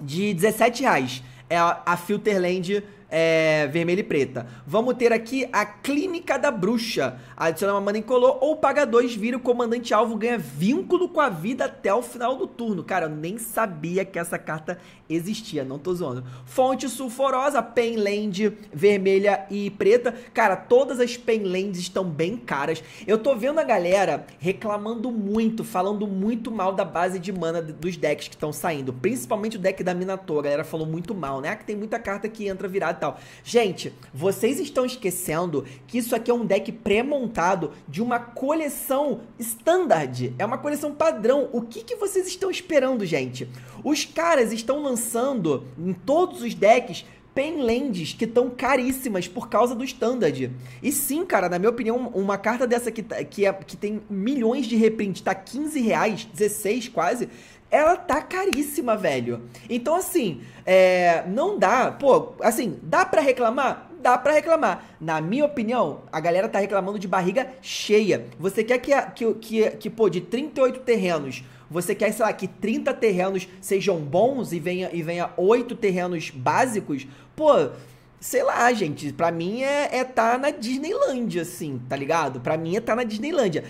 de 17 reais. É a, a Filterland é, vermelha e preta. Vamos ter aqui a Clínica da Bruxa. Adiciona uma mana incolor ou paga dois. vira o comandante alvo, ganha vínculo com a vida até o final do turno. Cara, eu nem sabia que essa carta existia, não tô zoando. Fonte sulforosa, Penland vermelha e preta. Cara, todas as Penlands estão bem caras. Eu tô vendo a galera reclamando muito, falando muito mal da base de mana dos decks que estão saindo. Principalmente o deck da Minatora, a galera falou muito mal, né? Ah, que tem muita carta que entra virada tal. Gente, vocês estão esquecendo que isso aqui é um deck pré-montado de uma coleção standard. É uma coleção padrão. O que, que vocês estão esperando, gente? Os caras estão lançando em todos os decks penlands que estão caríssimas por causa do standard. E sim, cara, na minha opinião, uma carta dessa que, tá, que, é, que tem milhões de reprints, tá 15 reais, 16 quase, ela tá caríssima, velho. Então, assim, é, não dá. Pô, assim, dá para reclamar? Dá para reclamar. Na minha opinião, a galera tá reclamando de barriga cheia. Você quer que, que, que, que pô, de 38 terrenos, você quer, sei lá, que 30 terrenos sejam bons e venha, e venha 8 terrenos básicos? Pô, sei lá, gente, pra mim é, é tá na Disneylandia assim, tá ligado? Pra mim é tá na Disneylandia.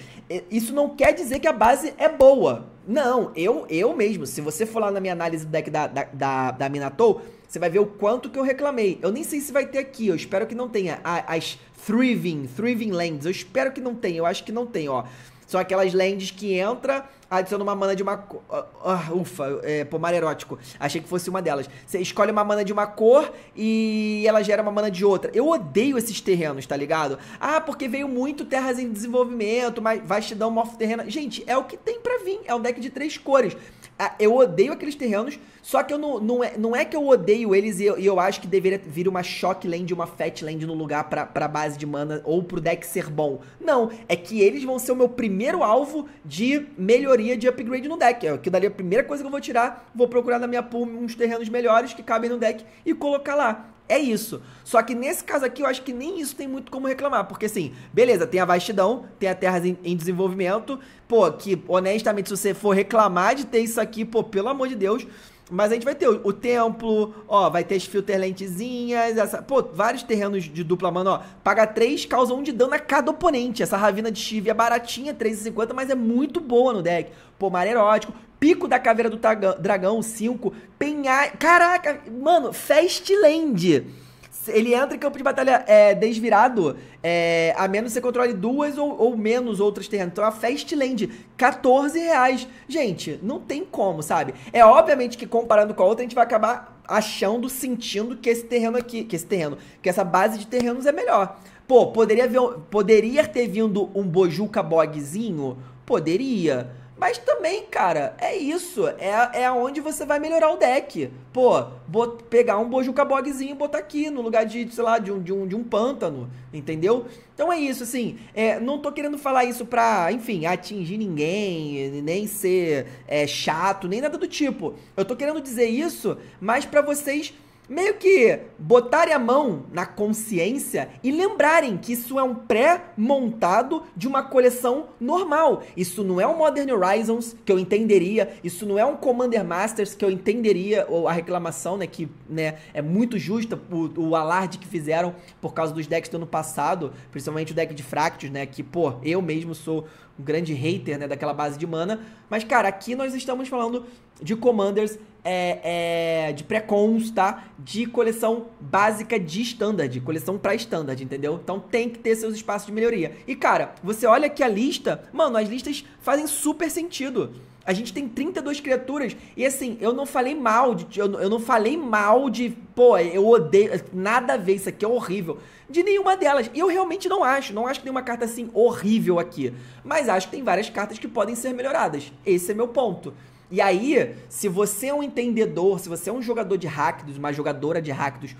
Isso não quer dizer que a base é boa. Não, eu eu mesmo, se você for lá na minha análise do deck da, da, da, da Minato, você vai ver o quanto que eu reclamei. Eu nem sei se vai ter aqui, eu espero que não tenha. As Thriving, Thriving Lands, eu espero que não tenha, eu acho que não tem, ó. São aquelas lands que entra adiciona uma mana de uma cor. Uh, ah, uh, ah, ufa, é, pomar erótico. Achei que fosse uma delas. Você escolhe uma mana de uma cor e ela gera uma mana de outra. Eu odeio esses terrenos, tá ligado? Ah, porque veio muito terras em desenvolvimento, mas vai te dar um morfo terreno. Gente, é o que tem pra vir. É um deck de três cores. Ah, eu odeio aqueles terrenos, só que eu não, não, é, não é que eu odeio eles e eu, e eu acho que deveria vir uma shock land, uma fat land no lugar pra, pra base de mana ou pro deck ser bom. Não, é que eles vão ser o meu primeiro alvo de melhoria de upgrade no deck. É que daria a primeira coisa que eu vou tirar, vou procurar na minha pool uns terrenos melhores que cabem no deck e colocar lá. É isso. Só que nesse caso aqui, eu acho que nem isso tem muito como reclamar. Porque, assim, beleza, tem a vastidão, tem a terra em, em, desenvolvimento. Pô, que honestamente, se você for reclamar de ter isso aqui, pô, pelo amor de Deus. Mas a gente vai ter o, o templo, ó, vai ter as filterlentezinhas, essa, pô, vários terrenos de dupla mana, ó. Paga 3, causa 1 de dano a cada oponente. Essa Ravina de Chive é baratinha, 3,50, mas é muito boa no deck. Pô, mar erótico, Pico da Caveira do Dragão 5, Penha... Caraca, mano, Fastland. Ele entra em campo de batalha é, desvirado, é, a menos que você controle duas ou, ou menos outras terrenos. Então, a Fastland, 14 reais. Gente, não tem como, sabe? É obviamente que comparando com a outra, a gente vai acabar achando, sentindo que esse terreno aqui, que esse terreno, que essa base de terrenos é melhor. Pô, poderia, ver, poderia ter vindo um Bojuca Bogzinho? Poderia. Mas também, cara, é isso. É, é onde você vai melhorar o deck. Pô, vou pegar um Bojuca Bogzinho e botar aqui, no lugar de, sei lá, de um, de um, de um pântano, entendeu? Então é isso, assim. É, não tô querendo falar isso pra, enfim, atingir ninguém, nem ser é, chato, nem nada do tipo. Eu tô querendo dizer isso, mas para vocês meio que botarem a mão na consciência e lembrarem que isso é um pré-montado de uma coleção normal. Isso não é um Modern Horizons que eu entenderia, isso não é um Commander Masters que eu entenderia, ou a reclamação, né, que né, é muito justa o, o alarde que fizeram por causa dos decks do ano passado, principalmente o deck de Fractus, né, que, pô, eu mesmo sou um grande hater, né, daquela base de mana, mas cara, aqui nós estamos falando de Commanders é, é, de pré-cons, tá? De coleção básica de standard, coleção para standard, entendeu? Então tem que ter seus espaços de melhoria. E cara, você olha aqui a lista, mano, as listas fazem super sentido. A gente tem 32 criaturas e assim, eu não falei mal de eu, eu não falei mal de, pô, eu odeio nada a ver isso aqui é horrível de nenhuma delas. E eu realmente não acho, não acho que tem uma carta assim horrível aqui, mas acho que tem várias cartas que podem ser melhoradas. Esse é meu ponto. E aí, se você é um entendedor, se você é um jogador de Rakdos, uma jogadora de Rakdos,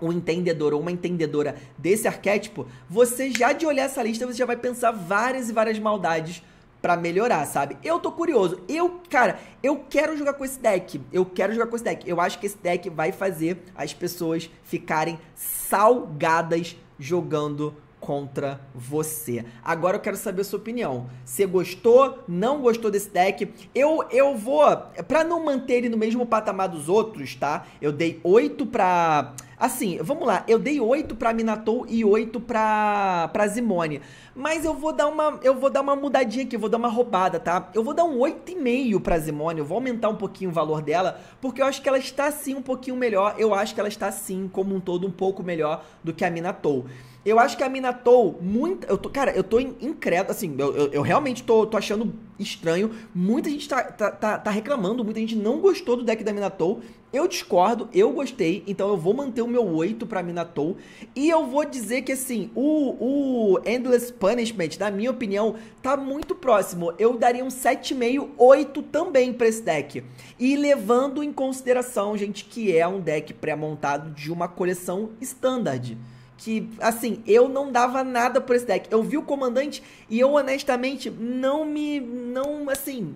um entendedor ou uma entendedora desse arquétipo, você já de olhar essa lista, você já vai pensar várias e várias maldades para melhorar, sabe? Eu tô curioso. Eu, cara, eu quero jogar com esse deck. Eu quero jogar com esse deck. Eu acho que esse deck vai fazer as pessoas ficarem salgadas jogando contra você. Agora eu quero saber a sua opinião. Você gostou? Não gostou desse deck? Eu eu vou, para não manter ele no mesmo patamar dos outros, tá? Eu dei 8 para Assim, vamos lá, eu dei 8 para Minatou e 8 para para Zimone, mas eu vou dar uma eu vou dar uma mudadinha aqui, eu vou dar uma roubada, tá? Eu vou dar um 8,5 para Zimone, eu vou aumentar um pouquinho o valor dela, porque eu acho que ela está sim um pouquinho melhor, eu acho que ela está sim como um todo um pouco melhor do que a Minatou. Eu acho que a Minatou, Eu tô, cara, eu tô incrédulo, assim, eu, eu, eu, realmente tô, tô achando estranho. Muita gente tá, tá, tá, tá reclamando, muita gente não gostou do deck da Minatou. Eu discordo, eu gostei, então eu vou manter o meu 8 pra Minatou. E eu vou dizer que, assim, o, o Endless Punishment, na minha opinião, tá muito próximo. Eu daria um 7,5, 8 também pra esse deck. E levando em consideração, gente, que é um deck pré-montado de uma coleção standard que, assim, eu não dava nada por esse deck. Eu vi o comandante e eu, honestamente, não me. Não, assim.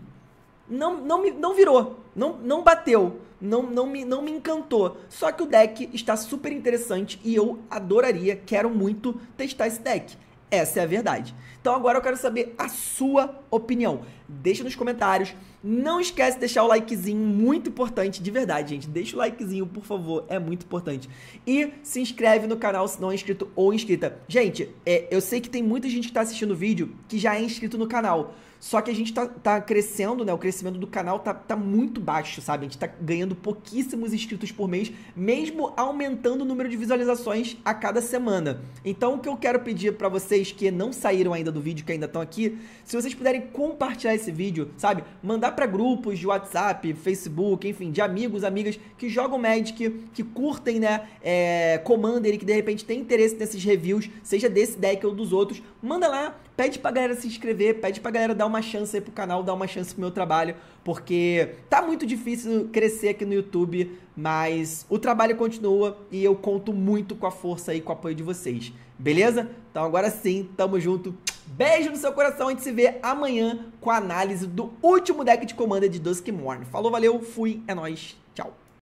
Não, não, me, não virou. Não, não bateu. Não, não, me, não me encantou. Só que o deck está super interessante e eu adoraria, quero muito testar esse deck. Essa é a verdade. Então agora eu quero saber a sua opinião. Deixa nos comentários. Não esquece de deixar o likezinho, muito importante, de verdade, gente. Deixa o likezinho, por favor, é muito importante. E se inscreve no canal se não é inscrito ou inscrita. Gente, é, eu sei que tem muita gente que está assistindo o vídeo que já é inscrito no canal. Só que a gente tá, tá crescendo, né? O crescimento do canal tá, tá muito baixo, sabe? A gente tá ganhando pouquíssimos inscritos por mês, mesmo aumentando o número de visualizações a cada semana. Então, o que eu quero pedir para vocês que não saíram ainda do vídeo, que ainda estão aqui, se vocês puderem compartilhar esse vídeo, sabe? Mandar para grupos de WhatsApp, Facebook, enfim, de amigos, amigas que jogam Magic, que curtem, né? É, Commander e que de repente tem interesse nesses reviews, seja desse deck ou dos outros, manda lá pede pra galera se inscrever, pede pra galera dar uma chance aí pro canal, dar uma chance pro meu trabalho, porque tá muito difícil crescer aqui no YouTube, mas o trabalho continua e eu conto muito com a força e com o apoio de vocês, beleza? Então agora sim, tamo junto. Beijo no seu coração, a gente se vê amanhã com a análise do último deck de comanda de Duskmorn. Falou, valeu, fui, é nóis.